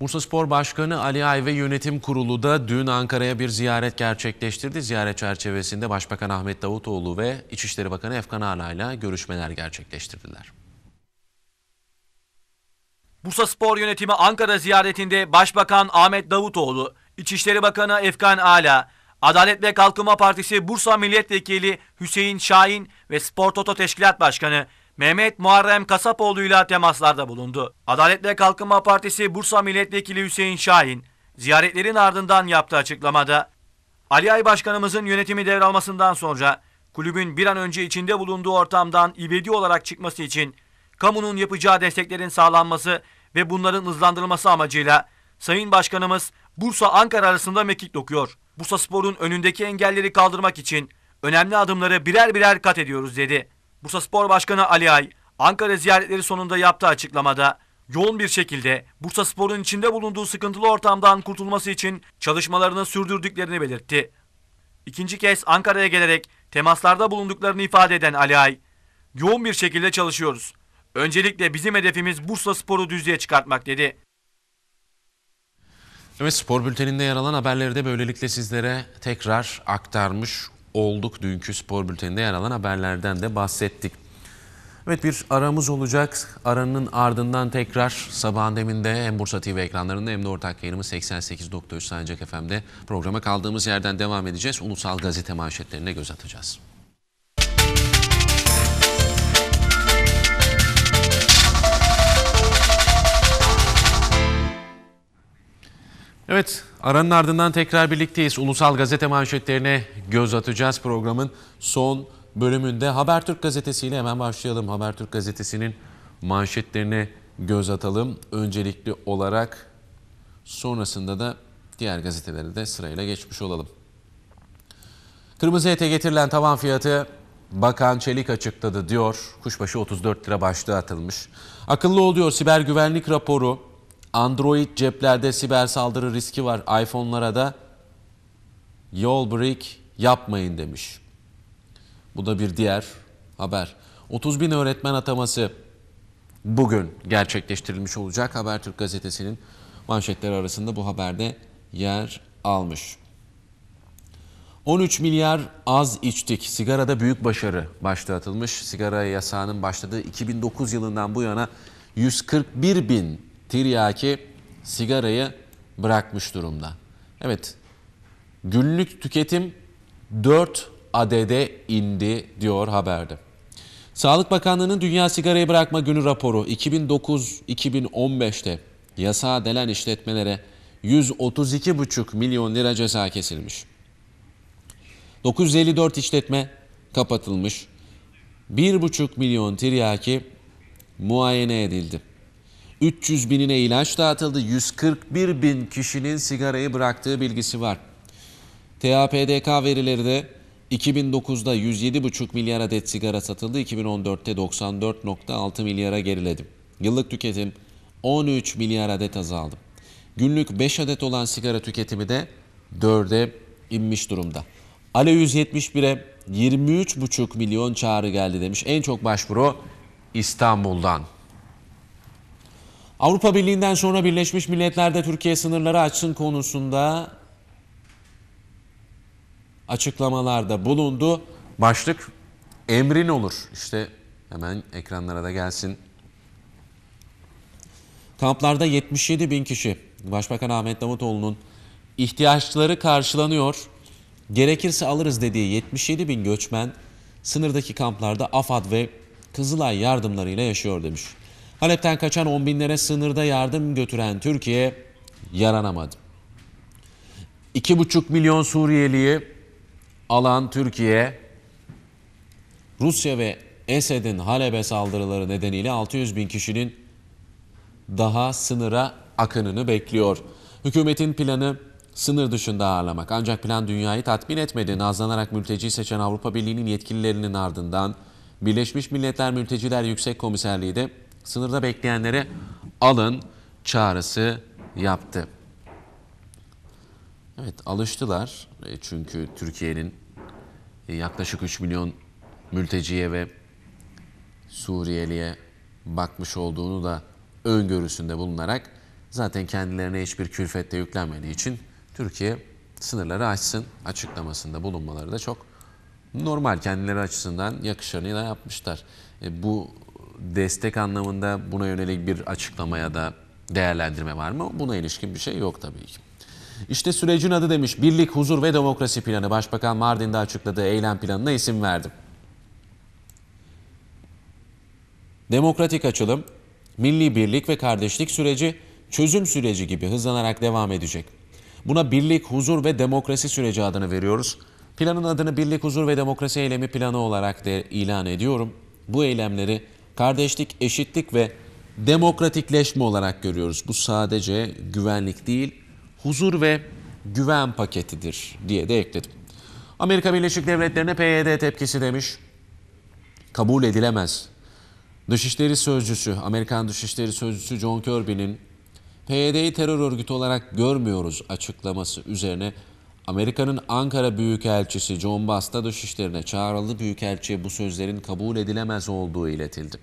Bursa Spor Başkanı Ali Ay ve Yönetim Kurulu da dün Ankara'ya bir ziyaret gerçekleştirdi. Ziyaret çerçevesinde Başbakan Ahmet Davutoğlu ve İçişleri Bakanı Efkan Ala ile görüşmeler gerçekleştirdiler. Bursa Spor Yönetimi Ankara ziyaretinde Başbakan Ahmet Davutoğlu, İçişleri Bakanı Efkan Ala, Adalet ve Kalkınma Partisi Bursa Milletvekili Hüseyin Şahin ve Spor Toto Teşkilat Başkanı Mehmet Muharrem ile temaslarda bulundu. Adalet ve Kalkınma Partisi Bursa Milletvekili Hüseyin Şahin, ziyaretlerin ardından yaptığı açıklamada, Ali Ay Başkanımızın yönetimi devralmasından sonra kulübün bir an önce içinde bulunduğu ortamdan ibedi olarak çıkması için kamunun yapacağı desteklerin sağlanması ve bunların hızlandırılması amacıyla Sayın Başkanımız Bursa-Ankara arasında mekik dokuyor. Bursa Spor'un önündeki engelleri kaldırmak için önemli adımları birer birer kat ediyoruz dedi. Bursa Spor Başkanı Ali Ay, Ankara ziyaretleri sonunda yaptığı açıklamada yoğun bir şekilde Bursa Spor'un içinde bulunduğu sıkıntılı ortamdan kurtulması için çalışmalarını sürdürdüklerini belirtti. İkinci kez Ankara'ya gelerek temaslarda bulunduklarını ifade eden Ali Ay, yoğun bir şekilde çalışıyoruz. Öncelikle bizim hedefimiz Bursa Spor'u düzlüğe çıkartmak dedi. Evet spor bülteninde yer alan haberleri de böylelikle sizlere tekrar aktarmış olduk. Dünkü spor bülteninde yer alan haberlerden de bahsettik. Evet bir aramız olacak. Aranın ardından tekrar sabahın deminde hem Bursa TV ekranlarında hem de ortak yayınımız 88.3 Sancak FM'de programa kaldığımız yerden devam edeceğiz. Ulusal gazete manşetlerine göz atacağız. Evet, aranın ardından tekrar birlikteyiz. Ulusal gazete manşetlerine göz atacağız programın son bölümünde. Habertürk gazetesiyle hemen başlayalım. Habertürk gazetesinin manşetlerine göz atalım. Öncelikli olarak sonrasında da diğer gazeteleri de sırayla geçmiş olalım. Kırmızı ete getirilen tavan fiyatı Bakan Çelik açıkladı diyor. Kuşbaşı 34 lira başlığı atılmış. Akıllı oluyor siber güvenlik raporu Android ceplerde siber saldırı riski var. iPhone'lara da yol break yapmayın demiş. Bu da bir diğer haber. 30 bin öğretmen ataması bugün gerçekleştirilmiş olacak. Habertürk gazetesinin manşetleri arasında bu haberde yer almış. 13 milyar az içtik. Sigarada büyük başarı başlığı atılmış. Sigara yasağının başladığı 2009 yılından bu yana 141 bin tiryaki sigarayı bırakmış durumda. Evet, günlük tüketim 4 adede indi diyor haberde. Sağlık Bakanlığı'nın Dünya Sigarayı Bırakma Günü raporu 2009-2015'te yasağa delen işletmelere 132,5 milyon lira ceza kesilmiş. 954 işletme kapatılmış. 1,5 milyon tiryaki muayene edildi. 300 binine ilaç dağıtıldı. 141 bin kişinin sigarayı bıraktığı bilgisi var. TAPDK verileri de 2009'da 107,5 milyar adet sigara satıldı. 2014'te 94,6 milyara geriledi. Yıllık tüketim 13 milyar adet azaldı. Günlük 5 adet olan sigara tüketimi de 4'e inmiş durumda. Ale 171'e 23,5 milyon çağrı geldi demiş. En çok başvuru İstanbul'dan. Avrupa Birliği'nden sonra Birleşmiş Milletler'de Türkiye sınırları açsın konusunda açıklamalarda bulundu. Başlık emrin olur. İşte hemen ekranlara da gelsin. Kamplarda 77 bin kişi. Başbakan Ahmet Davutoğlu'nun ihtiyaçları karşılanıyor. Gerekirse alırız dediği 77 bin göçmen sınırdaki kamplarda AFAD ve Kızılay yardımlarıyla yaşıyor demiş. Halep'ten kaçan on binlere sınırda yardım götüren Türkiye yaranamadı. 2,5 milyon Suriyeliyi alan Türkiye, Rusya ve Esed'in Halep'e saldırıları nedeniyle 600 bin kişinin daha sınıra akınını bekliyor. Hükümetin planı sınır dışında ağırlamak. Ancak plan dünyayı tatmin etmedi. Nazlanarak mülteci seçen Avrupa Birliği'nin yetkililerinin ardından Birleşmiş Milletler Mülteciler Yüksek Komiserliği de sınırda bekleyenlere alın çağrısı yaptı. Evet alıştılar e, çünkü Türkiye'nin e, yaklaşık 3 milyon mülteciye ve Suriyeli'ye bakmış olduğunu da öngörüsünde bulunarak zaten kendilerine hiçbir külfette yüklenmediği için Türkiye sınırları açsın açıklamasında bulunmaları da çok normal kendileri açısından yakışanıyla yapmışlar. E, bu destek anlamında buna yönelik bir açıklama ya da değerlendirme var mı? Buna ilişkin bir şey yok tabii ki. İşte sürecin adı demiş Birlik, Huzur ve Demokrasi Planı. Başbakan Mardin'de açıkladığı eylem planına isim verdim. Demokratik açılım, milli birlik ve kardeşlik süreci çözüm süreci gibi hızlanarak devam edecek. Buna birlik, huzur ve demokrasi süreci adını veriyoruz. Planın adını Birlik, Huzur ve Demokrasi Eylemi Planı olarak da ilan ediyorum. Bu eylemleri kardeşlik, eşitlik ve demokratikleşme olarak görüyoruz. Bu sadece güvenlik değil, huzur ve güven paketidir diye de ekledim. Amerika Birleşik Devletleri'ne PYD tepkisi demiş. Kabul edilemez. Dışişleri Sözcüsü, Amerikan Dışişleri Sözcüsü John Kirby'nin PYD'yi terör örgütü olarak görmüyoruz açıklaması üzerine Amerika'nın Ankara Büyükelçisi John Basta Dışişleri'ne çağrıldı. Büyükelçi'ye bu sözlerin kabul edilemez olduğu iletildi.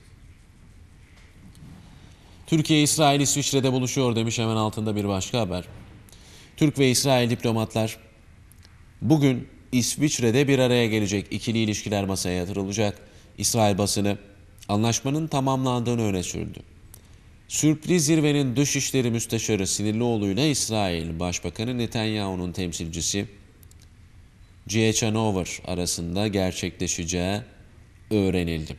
Türkiye, İsrail, İsviçre'de buluşuyor demiş hemen altında bir başka haber. Türk ve İsrail diplomatlar bugün İsviçre'de bir araya gelecek ikili ilişkiler masaya yatırılacak. İsrail basını anlaşmanın tamamlandığını öne sürdü. Sürpriz zirvenin Dışişleri Müsteşarı Sinirlioğlu ile İsrail Başbakanı Netanyahu'nun temsilcisi G.H. Hanover arasında gerçekleşeceği öğrenildi.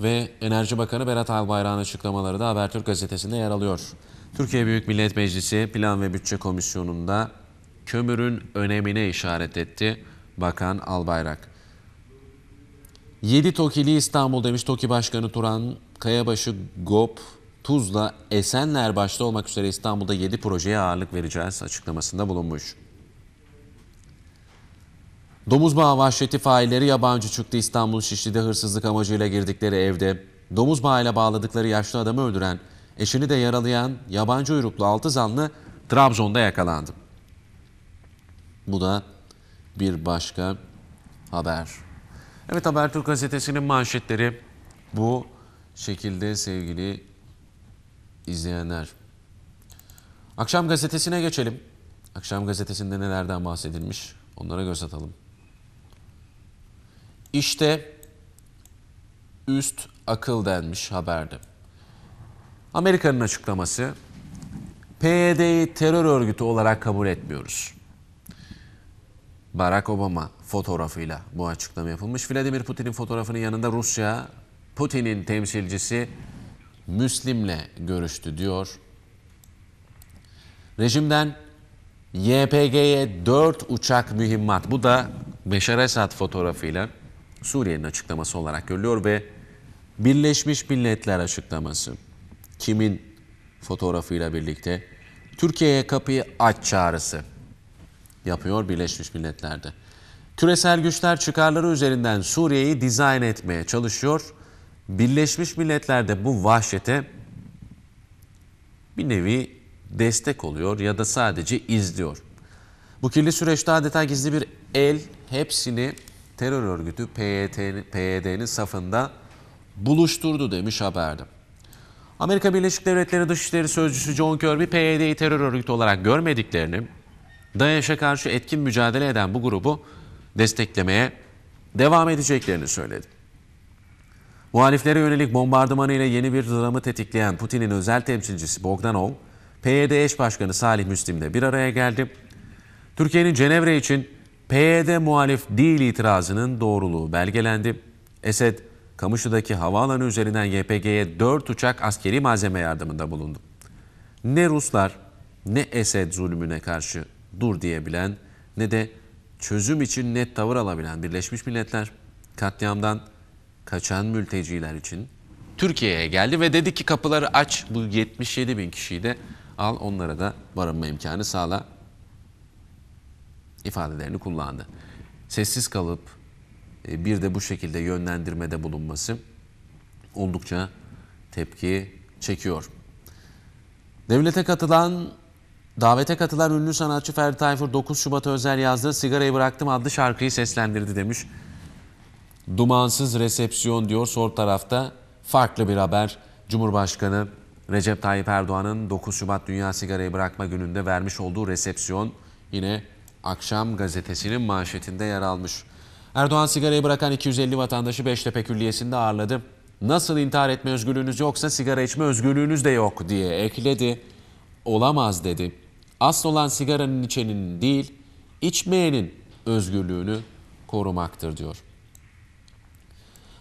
Ve Enerji Bakanı Berat Albayrak'ın açıklamaları da Habertürk gazetesinde yer alıyor. Türkiye Büyük Millet Meclisi Plan ve Bütçe Komisyonu'nda kömürün önemine işaret etti Bakan Albayrak. 7 Tokili İstanbul demiş Toki Başkanı Turan Kayabaşı, GOP, Tuzla, Esenler başta olmak üzere İstanbul'da 7 projeye ağırlık vereceğiz açıklamasında bulunmuş. Domuzbağ vahşeti failleri yabancı çıktı İstanbul Şişli'de hırsızlık amacıyla girdikleri evde. Domuzbağ ile bağladıkları yaşlı adamı öldüren, eşini de yaralayan yabancı uyruklu 6 zanlı Trabzon'da yakalandı. Bu da bir başka haber. Evet Habertürk gazetesinin manşetleri bu şekilde sevgili izleyenler. Akşam gazetesine geçelim. Akşam gazetesinde nelerden bahsedilmiş onlara göz atalım. İşte üst akıl denmiş haberde. Amerika'nın açıklaması PYD'yi terör örgütü olarak kabul etmiyoruz. Barack Obama fotoğrafıyla bu açıklama yapılmış. Vladimir Putin'in fotoğrafının yanında Rusya Putin'in temsilcisi Müslim'le görüştü diyor. Rejimden YPG'ye 4 uçak mühimmat. Bu da Beşar Esad fotoğrafıyla Suriye'nin açıklaması olarak görülüyor ve Birleşmiş Milletler açıklaması. Kimin fotoğrafıyla birlikte Türkiye'ye kapıyı aç çağrısı yapıyor Birleşmiş Milletler'de. Küresel güçler çıkarları üzerinden Suriye'yi dizayn etmeye çalışıyor. Birleşmiş Milletler de bu vahşete bir nevi destek oluyor ya da sadece izliyor. Bu kirli süreçte adeta gizli bir el hepsini terör örgütü PYD'nin safında buluşturdu demiş haberde. Amerika Birleşik Devletleri Dışişleri Sözcüsü John Kirby PYD'yi terör örgütü olarak görmediklerini, DAEŞ'e karşı etkin mücadele eden bu grubu desteklemeye devam edeceklerini söyledi. Muhaliflere yönelik bombardımanı ile yeni bir dramı tetikleyen Putin'in özel temsilcisi Bogdanov, PYD eş başkanı Salih Müslim'le bir araya geldi. Türkiye'nin Cenevre için PYD muhalif değil itirazının doğruluğu belgelendi. Esed, Kamışlı'daki havaalanı üzerinden YPG'ye 4 uçak askeri malzeme yardımında bulundu. Ne Ruslar ne Esed zulmüne karşı dur diyebilen ne de çözüm için net tavır alabilen Birleşmiş Milletler katliamdan kaçan mülteciler için Türkiye'ye geldi ve dedi ki kapıları aç bu 77 bin kişiyi de al onlara da barınma imkanı sağla ifadelerini kullandı. Sessiz kalıp e, bir de bu şekilde yönlendirmede bulunması oldukça tepki çekiyor. Devlete katılan, davete katılan ünlü sanatçı Ferdi Tayfur 9 Şubat'a özel yazdığı Sigarayı Bıraktım adlı şarkıyı seslendirdi demiş dumansız resepsiyon diyor. Sol tarafta farklı bir haber. Cumhurbaşkanı Recep Tayyip Erdoğan'ın 9 Şubat Dünya Sigarayı Bırakma Günü'nde vermiş olduğu resepsiyon yine Akşam Gazetesi'nin manşetinde yer almış. Erdoğan sigarayı bırakan 250 vatandaşı Beştepe Külliyesi'nde ağırladı. Nasıl intihar etme özgürlüğünüz yoksa sigara içme özgürlüğünüz de yok diye ekledi. Olamaz dedi. Asıl olan sigaranın içenin değil, içmeyenin özgürlüğünü korumaktır diyor.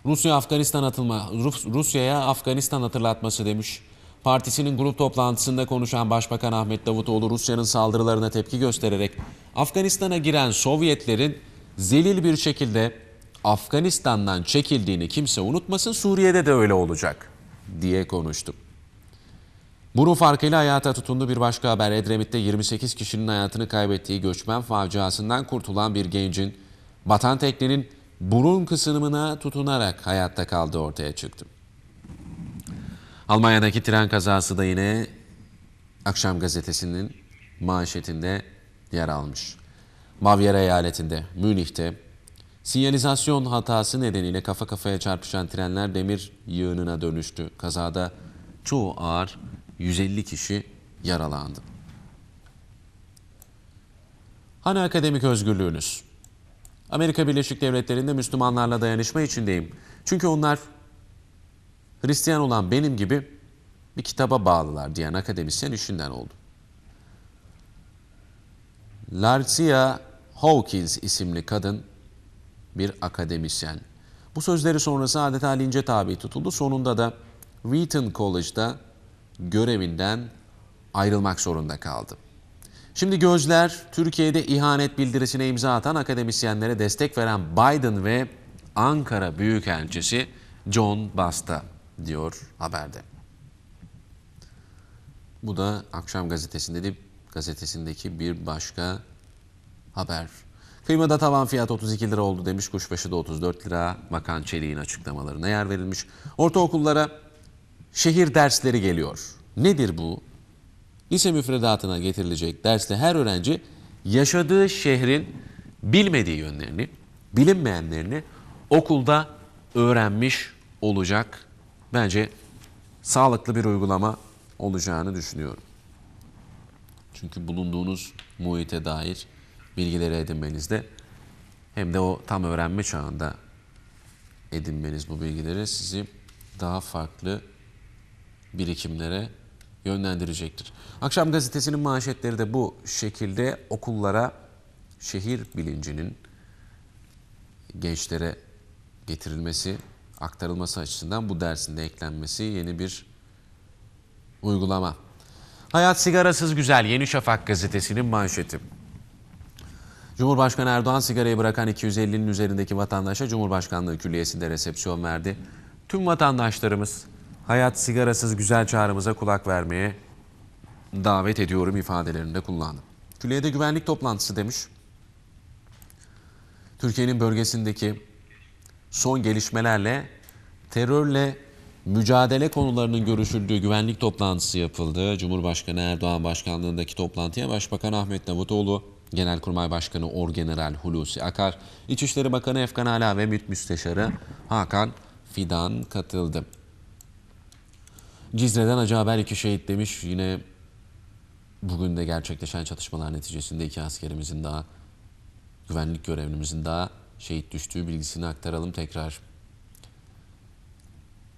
Rusya Afganistan atılma Rusya'ya Afganistan hatırlatması demiş. Partisinin grup toplantısında konuşan Başbakan Ahmet Davutoğlu Rusya'nın saldırılarına tepki göstererek Afganistan'a giren Sovyetlerin zelil bir şekilde Afganistan'dan çekildiğini kimse unutmasın Suriye'de de öyle olacak diye konuştu. Bunun farkıyla hayata tutundu bir başka haber Edremit'te 28 kişinin hayatını kaybettiği göçmen faciasından kurtulan bir gencin batan teknenin burun kısmına tutunarak hayatta kaldı ortaya çıktım. Almanya'daki tren kazası da yine Akşam Gazetesi'nin manşetinde yer almış. Bavyera eyaletinde, Münih'te sinyalizasyon hatası nedeniyle kafa kafaya çarpışan trenler demir yığınına dönüştü. Kazada çoğu ağır 150 kişi yaralandı. Hani akademik özgürlüğünüz? Amerika Birleşik Devletleri'nde Müslümanlarla dayanışma içindeyim. Çünkü onlar Hristiyan olan benim gibi bir kitaba bağlılar diyen akademisyen işinden oldu. Larcia Hawkins isimli kadın bir akademisyen. Bu sözleri sonrası adeta lince tabi tutuldu. Sonunda da Wheaton College'da görevinden ayrılmak zorunda kaldı. Şimdi gözler Türkiye'de ihanet bildirisine imza atan akademisyenlere destek veren Biden ve Ankara Büyükelçisi John Basta diyor haberde. Bu da akşam gazetesinde de, gazetesindeki bir başka haber. Kıymada tavan fiyat 32 lira oldu demiş. Kuşbaşı da 34 lira. Bakan Çelik'in açıklamalarına yer verilmiş. Ortaokullara şehir dersleri geliyor. Nedir bu? lise müfredatına getirilecek derste her öğrenci yaşadığı şehrin bilmediği yönlerini, bilinmeyenlerini okulda öğrenmiş olacak. Bence sağlıklı bir uygulama olacağını düşünüyorum. Çünkü bulunduğunuz muhite dair bilgileri edinmenizde hem de o tam öğrenme çağında edinmeniz bu bilgileri sizi daha farklı birikimlere yönlendirecektir. Akşam gazetesinin manşetleri de bu şekilde okullara şehir bilincinin gençlere getirilmesi, aktarılması açısından bu dersin de eklenmesi yeni bir uygulama. Hayat sigarasız güzel Yeni Şafak gazetesinin manşeti. Cumhurbaşkanı Erdoğan sigarayı bırakan 250'nin üzerindeki vatandaşa Cumhurbaşkanlığı Külliyesi'nde resepsiyon verdi. Tüm vatandaşlarımız hayat sigarasız güzel çağrımıza kulak vermeye davet ediyorum ifadelerinde kullandı. Külliye'de güvenlik toplantısı demiş. Türkiye'nin bölgesindeki son gelişmelerle terörle mücadele konularının görüşüldüğü güvenlik toplantısı yapıldı. Cumhurbaşkanı Erdoğan başkanlığındaki toplantıya Başbakan Ahmet Davutoğlu, Genelkurmay Başkanı Orgeneral Hulusi Akar, İçişleri Bakanı Efkan Ala ve MİT Müsteşarı Hakan Fidan katıldı. Cizre'den acaba haber iki şehit demiş. Yine bugün de gerçekleşen çatışmalar neticesinde iki askerimizin daha, güvenlik görevlimizin daha şehit düştüğü bilgisini aktaralım tekrar.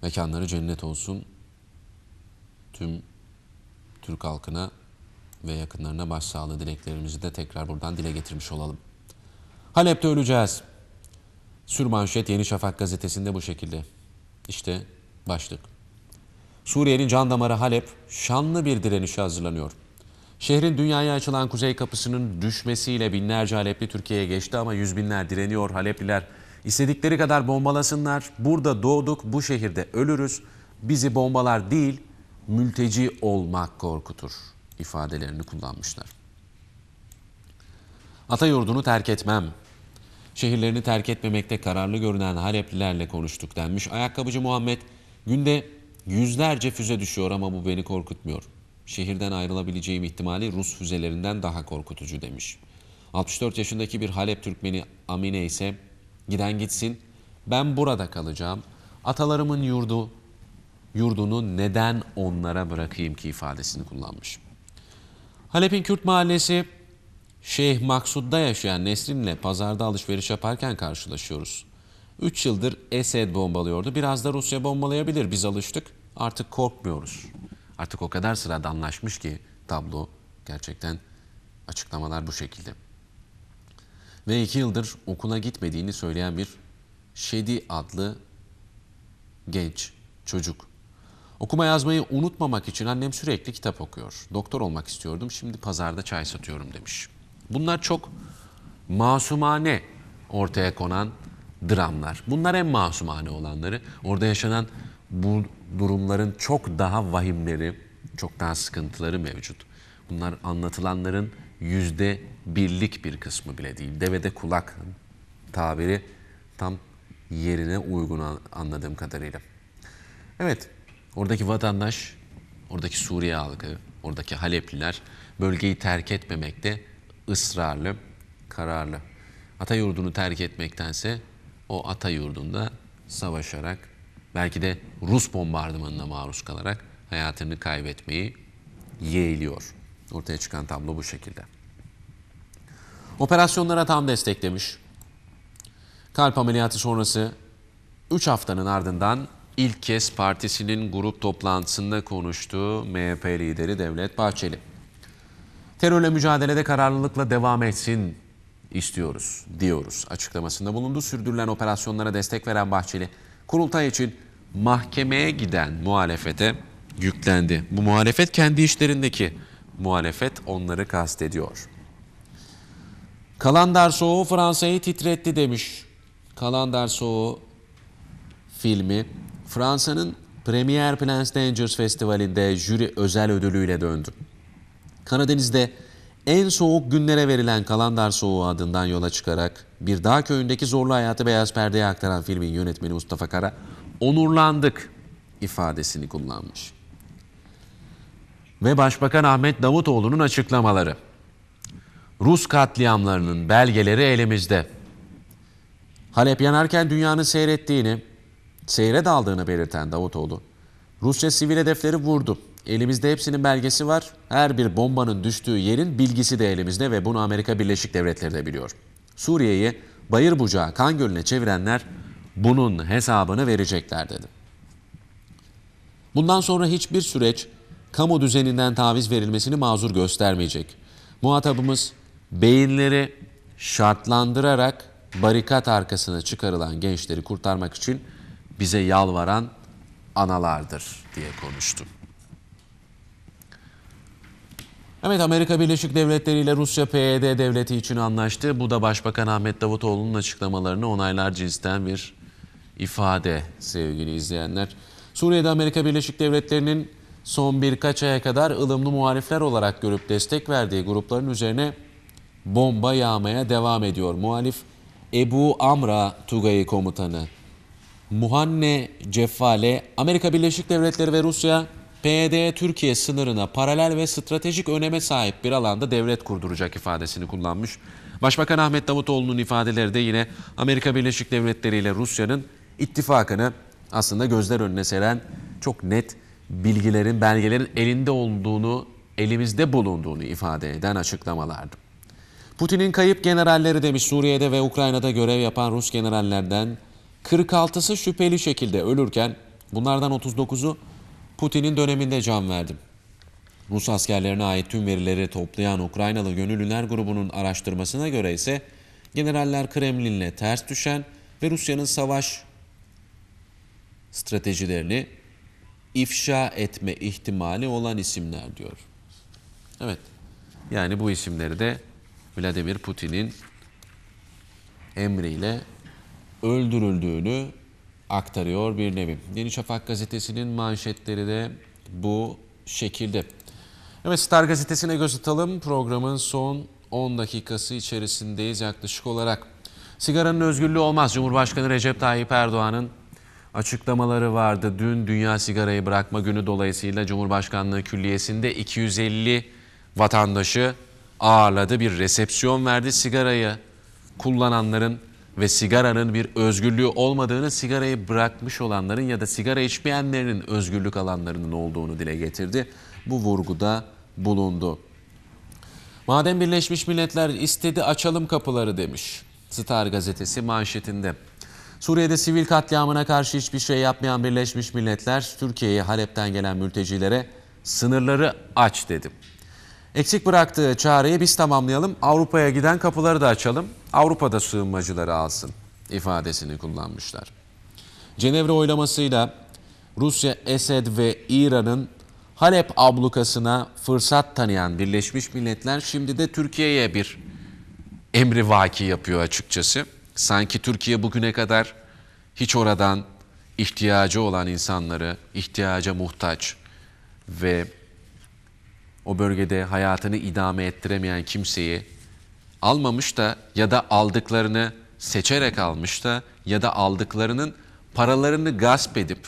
Mekanları cennet olsun. Tüm Türk halkına ve yakınlarına başsağlığı dileklerimizi de tekrar buradan dile getirmiş olalım. Halep'te öleceğiz. Sürmanşet Yeni Şafak gazetesinde bu şekilde. İşte başlık. Suriye'nin can damarı Halep şanlı bir direnişe hazırlanıyor. Şehrin dünyaya açılan kuzey kapısının düşmesiyle binlerce Halepli Türkiye'ye geçti ama yüz binler direniyor Halepliler. İstedikleri kadar bombalasınlar. Burada doğduk, bu şehirde ölürüz. Bizi bombalar değil, mülteci olmak korkutur ifadelerini kullanmışlar. Atayurdunu terk etmem. Şehirlerini terk etmemekte kararlı görünen Haleplilerle konuştuk denmiş. Ayakkabıcı Muhammed günde yüzlerce füze düşüyor ama bu beni korkutmuyor şehirden ayrılabileceğim ihtimali Rus füzelerinden daha korkutucu demiş. 64 yaşındaki bir Halep Türkmeni Amine ise giden gitsin ben burada kalacağım. Atalarımın yurdu, yurdunu neden onlara bırakayım ki ifadesini kullanmış. Halep'in Kürt mahallesi Şeyh Maksud'da yaşayan Nesrin'le pazarda alışveriş yaparken karşılaşıyoruz. 3 yıldır Esed bombalıyordu. Biraz da Rusya bombalayabilir. Biz alıştık. Artık korkmuyoruz Artık o kadar sıradanlaşmış ki tablo gerçekten açıklamalar bu şekilde. Ve iki yıldır okula gitmediğini söyleyen bir Şedi adlı genç çocuk. Okuma yazmayı unutmamak için annem sürekli kitap okuyor. Doktor olmak istiyordum şimdi pazarda çay satıyorum demiş. Bunlar çok masumane ortaya konan dramlar. Bunlar en masumane olanları. Orada yaşanan bu durumların çok daha vahimleri, çok daha sıkıntıları mevcut. Bunlar anlatılanların yüzde birlik bir kısmı bile değil. Devede kulak tabiri tam yerine uygun anladığım kadarıyla. Evet, oradaki vatandaş, oradaki Suriye halkı, oradaki Halepliler bölgeyi terk etmemekte ısrarlı, kararlı. Ata yurdunu terk etmektense o ata yurdunda savaşarak belki de Rus bombardımanına maruz kalarak hayatını kaybetmeyi yeğliyor. Ortaya çıkan tablo bu şekilde. Operasyonlara tam desteklemiş. Kalp ameliyatı sonrası 3 haftanın ardından ilk kez partisinin grup toplantısında konuştuğu MHP lideri Devlet Bahçeli. Terörle mücadelede kararlılıkla devam etsin istiyoruz diyoruz açıklamasında bulundu. Sürdürülen operasyonlara destek veren Bahçeli, Kurultay için mahkemeye giden muhalefete yüklendi. Bu muhalefet kendi işlerindeki muhalefet onları kastediyor. Kalandar Soğuğu Fransa'yı titretti demiş. Kalandar Soğuğu filmi Fransa'nın Premier Plans Dangers Festivali'nde jüri özel ödülüyle döndü. Karadeniz'de en soğuk günlere verilen Kalandar Soğuğu adından yola çıkarak bir dağ köyündeki zorlu hayatı beyaz perdeye aktaran filmin yönetmeni Mustafa Kara onurlandık ifadesini kullanmış. Ve Başbakan Ahmet Davutoğlu'nun açıklamaları. Rus katliamlarının belgeleri elimizde. Halep yanarken dünyanın seyrettiğini, seyre daldığını belirten Davutoğlu, Rusya sivil hedefleri vurdu Elimizde hepsinin belgesi var. Her bir bombanın düştüğü yerin bilgisi de elimizde ve bunu Amerika Birleşik Devletleri de biliyor. Suriye'yi bayır bucağı kan gölüne çevirenler bunun hesabını verecekler dedi. Bundan sonra hiçbir süreç kamu düzeninden taviz verilmesini mazur göstermeyecek. Muhatabımız beyinleri şartlandırarak barikat arkasına çıkarılan gençleri kurtarmak için bize yalvaran analardır diye konuştu. Evet Amerika Birleşik Devletleri ile Rusya PYD e devleti için anlaştı. Bu da Başbakan Ahmet Davutoğlu'nun açıklamalarını onaylar cinsten bir ifade sevgili izleyenler. Suriye'de Amerika Birleşik Devletleri'nin son birkaç aya kadar ılımlı muhalifler olarak görüp destek verdiği grupların üzerine bomba yağmaya devam ediyor. Muhalif Ebu Amra Tugay komutanı Muhanne Ceffale Amerika Birleşik Devletleri ve Rusya PYD Türkiye sınırına paralel ve stratejik öneme sahip bir alanda devlet kurduracak ifadesini kullanmış. Başbakan Ahmet Davutoğlu'nun ifadeleri de yine Amerika Birleşik Devletleri ile Rusya'nın ittifakını aslında gözler önüne seren çok net bilgilerin, belgelerin elinde olduğunu, elimizde bulunduğunu ifade eden açıklamalardı. Putin'in kayıp generalleri demiş Suriye'de ve Ukrayna'da görev yapan Rus generallerden 46'sı şüpheli şekilde ölürken bunlardan 39'u Putin'in döneminde can verdim. Rus askerlerine ait tüm verileri toplayan Ukraynalı gönüllüler grubunun araştırmasına göre ise generaller Kremlin'le ters düşen ve Rusya'nın savaş stratejilerini ifşa etme ihtimali olan isimler diyor. Evet. Yani bu isimleri de Vladimir Putin'in emriyle öldürüldüğünü aktarıyor bir nevi. Yeni Şafak gazetesinin manşetleri de bu şekilde. Evet Star gazetesine göz atalım. Programın son 10 dakikası içerisindeyiz yaklaşık olarak. Sigaranın özgürlüğü olmaz. Cumhurbaşkanı Recep Tayyip Erdoğan'ın açıklamaları vardı. Dün Dünya Sigarayı Bırakma Günü dolayısıyla Cumhurbaşkanlığı Külliyesi'nde 250 vatandaşı ağırladı. Bir resepsiyon verdi sigarayı kullananların ve sigaranın bir özgürlüğü olmadığını, sigarayı bırakmış olanların ya da sigara içmeyenlerin özgürlük alanlarının olduğunu dile getirdi. Bu vurguda bulundu. Madem Birleşmiş Milletler istedi açalım kapıları demiş. Star gazetesi manşetinde. Suriye'de sivil katliamına karşı hiçbir şey yapmayan Birleşmiş Milletler Türkiye'ye Halep'ten gelen mültecilere sınırları aç dedi. Eksik bıraktığı çağrıyı biz tamamlayalım, Avrupa'ya giden kapıları da açalım, Avrupa'da sığınmacıları alsın ifadesini kullanmışlar. Cenevre oylamasıyla Rusya, Esed ve İran'ın Halep ablukasına fırsat tanıyan Birleşmiş Milletler şimdi de Türkiye'ye bir emri vaki yapıyor açıkçası. Sanki Türkiye bugüne kadar hiç oradan ihtiyacı olan insanları, ihtiyaca muhtaç ve o bölgede hayatını idame ettiremeyen kimseyi almamış da ya da aldıklarını seçerek almış da ya da aldıklarının paralarını gasp edip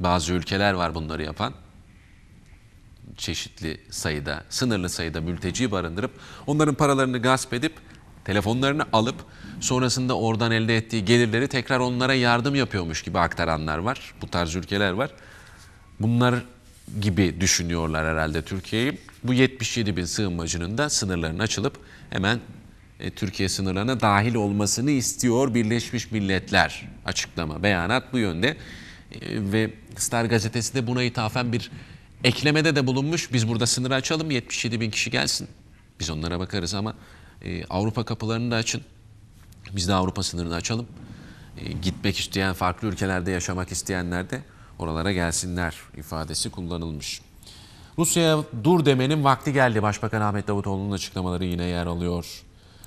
bazı ülkeler var bunları yapan çeşitli sayıda, sınırlı sayıda mülteci barındırıp onların paralarını gasp edip telefonlarını alıp sonrasında oradan elde ettiği gelirleri tekrar onlara yardım yapıyormuş gibi aktaranlar var. Bu tarz ülkeler var. Bunlar gibi düşünüyorlar herhalde Türkiye'yi. Bu 77 bin sığınmacının da sınırların açılıp hemen e, Türkiye sınırlarına dahil olmasını istiyor Birleşmiş Milletler açıklama, beyanat bu yönde. E, ve Star gazetesi de buna ithafen bir eklemede de bulunmuş. Biz burada sınırı açalım 77 bin kişi gelsin. Biz onlara bakarız ama e, Avrupa kapılarını da açın. Biz de Avrupa sınırını açalım. Gitmek isteyen, farklı ülkelerde yaşamak isteyenler de oralara gelsinler ifadesi kullanılmış. Rusya'ya dur demenin vakti geldi. Başbakan Ahmet Davutoğlu'nun açıklamaları yine yer alıyor.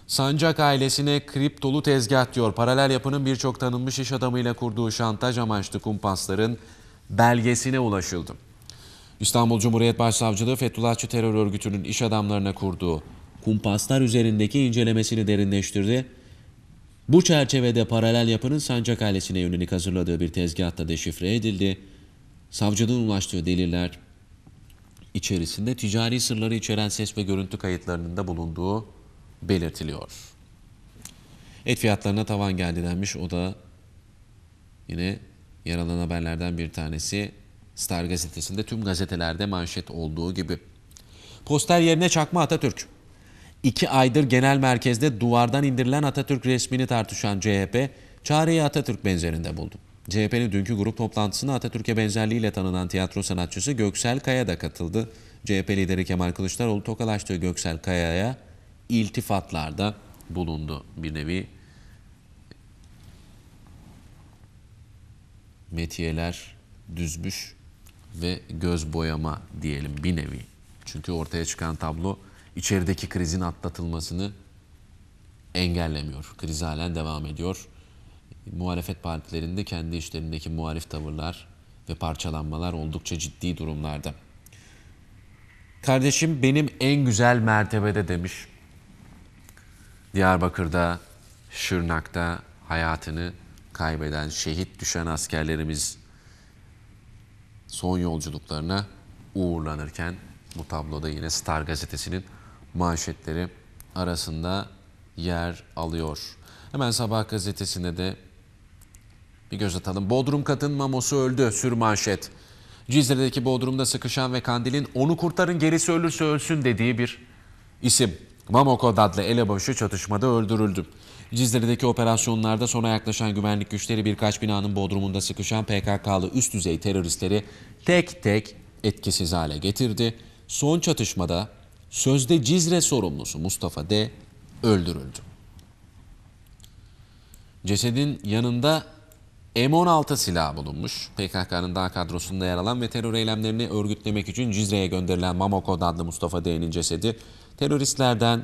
Sancak ailesine kriptolu tezgah diyor. Paralel yapının birçok tanınmış iş adamıyla kurduğu şantaj amaçlı kumpasların belgesine ulaşıldı. İstanbul Cumhuriyet Başsavcılığı Fethullahçı terör örgütünün iş adamlarına kurduğu kumpaslar üzerindeki incelemesini derinleştirdi bu çerçevede paralel yapının sancak ailesine yönelik hazırladığı bir tezgahta deşifre edildi. Savcının ulaştığı deliller içerisinde ticari sırları içeren ses ve görüntü kayıtlarının da bulunduğu belirtiliyor. Et fiyatlarına tavan geldi denmiş. O da yine yer alan haberlerden bir tanesi Star gazetesinde tüm gazetelerde manşet olduğu gibi. Poster yerine çakma Atatürk. İki aydır genel merkezde duvardan indirilen Atatürk resmini tartışan CHP, çareyi Atatürk benzerinde buldu. CHP'nin dünkü grup toplantısına Atatürk'e benzerliğiyle tanınan tiyatro sanatçısı Göksel Kaya da katıldı. CHP lideri Kemal Kılıçdaroğlu tokalaştığı Göksel Kaya'ya iltifatlarda bulundu bir nevi. Metiyeler düzmüş ve göz boyama diyelim bir nevi. Çünkü ortaya çıkan tablo içerideki krizin atlatılmasını engellemiyor. Kriz halen devam ediyor. Muhalefet partilerinde kendi işlerindeki muhalif tavırlar ve parçalanmalar oldukça ciddi durumlarda. Kardeşim benim en güzel mertebede demiş. Diyarbakır'da, Şırnak'ta hayatını kaybeden, şehit düşen askerlerimiz son yolculuklarına uğurlanırken bu tabloda yine Star gazetesinin manşetleri arasında yer alıyor. Hemen Sabah gazetesinde de bir göz atalım. Bodrum katın mamosu öldü sür sürmanşet. Cizre'deki Bodrum'da sıkışan ve Kandil'in onu kurtarın gerisi ölürse ölsün dediği bir isim. Mamoko adlı elebaşı çatışmada öldürüldü. Cizre'deki operasyonlarda sona yaklaşan güvenlik güçleri birkaç binanın bodrumunda sıkışan PKK'lı üst düzey teröristleri tek tek etkisiz hale getirdi. Son çatışmada Sözde Cizre sorumlusu Mustafa D. öldürüldü. Cesedin yanında M16 silahı bulunmuş. PKK'nın daha kadrosunda yer alan ve terör eylemlerini örgütlemek için Cizre'ye gönderilen Mamoko adlı Mustafa D'nin cesedi teröristlerden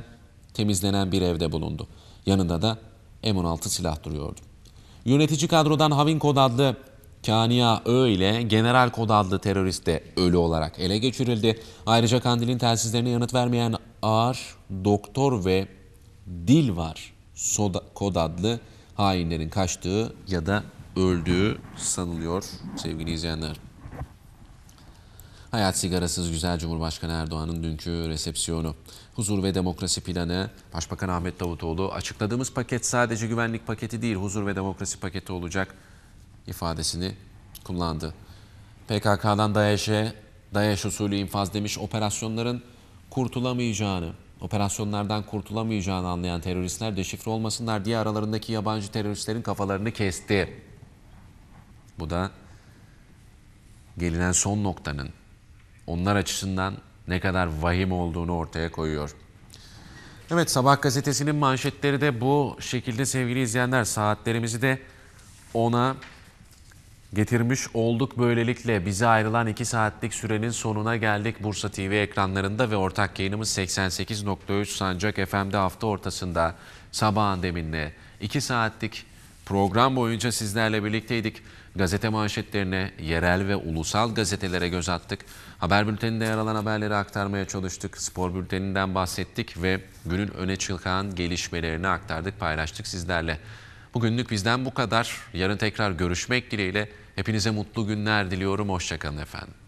temizlenen bir evde bulundu. Yanında da M16 silah duruyordu. Yönetici kadrodan Havinko adlı Kania Ö ile General Kod adlı terörist de ölü olarak ele geçirildi. Ayrıca Kandil'in telsizlerine yanıt vermeyen ağır Doktor ve Dil var Soda, Kod adlı hainlerin kaçtığı ya da öldüğü sanılıyor sevgili izleyenler. Hayat sigarasız güzel Cumhurbaşkanı Erdoğan'ın dünkü resepsiyonu. Huzur ve demokrasi planı Başbakan Ahmet Davutoğlu açıkladığımız paket sadece güvenlik paketi değil huzur ve demokrasi paketi olacak ifadesini kullandı. PKK'dan DAEŞ'e, DAEŞ usulü infaz demiş operasyonların kurtulamayacağını, operasyonlardan kurtulamayacağını anlayan teröristler deşifre olmasınlar diye aralarındaki yabancı teröristlerin kafalarını kesti. Bu da gelinen son noktanın onlar açısından ne kadar vahim olduğunu ortaya koyuyor. Evet Sabah gazetesinin manşetleri de bu şekilde sevgili izleyenler saatlerimizi de ona getirmiş olduk. Böylelikle bize ayrılan 2 saatlik sürenin sonuna geldik Bursa TV ekranlarında ve ortak yayınımız 88.3 Sancak FM'de hafta ortasında sabah deminle 2 saatlik program boyunca sizlerle birlikteydik. Gazete manşetlerine, yerel ve ulusal gazetelere göz attık. Haber bülteninde yer alan haberleri aktarmaya çalıştık. Spor bülteninden bahsettik ve günün öne çıkan gelişmelerini aktardık, paylaştık sizlerle. Bugünlük bizden bu kadar. Yarın tekrar görüşmek dileğiyle. Hepinize mutlu günler diliyorum. Hoşçakalın efendim.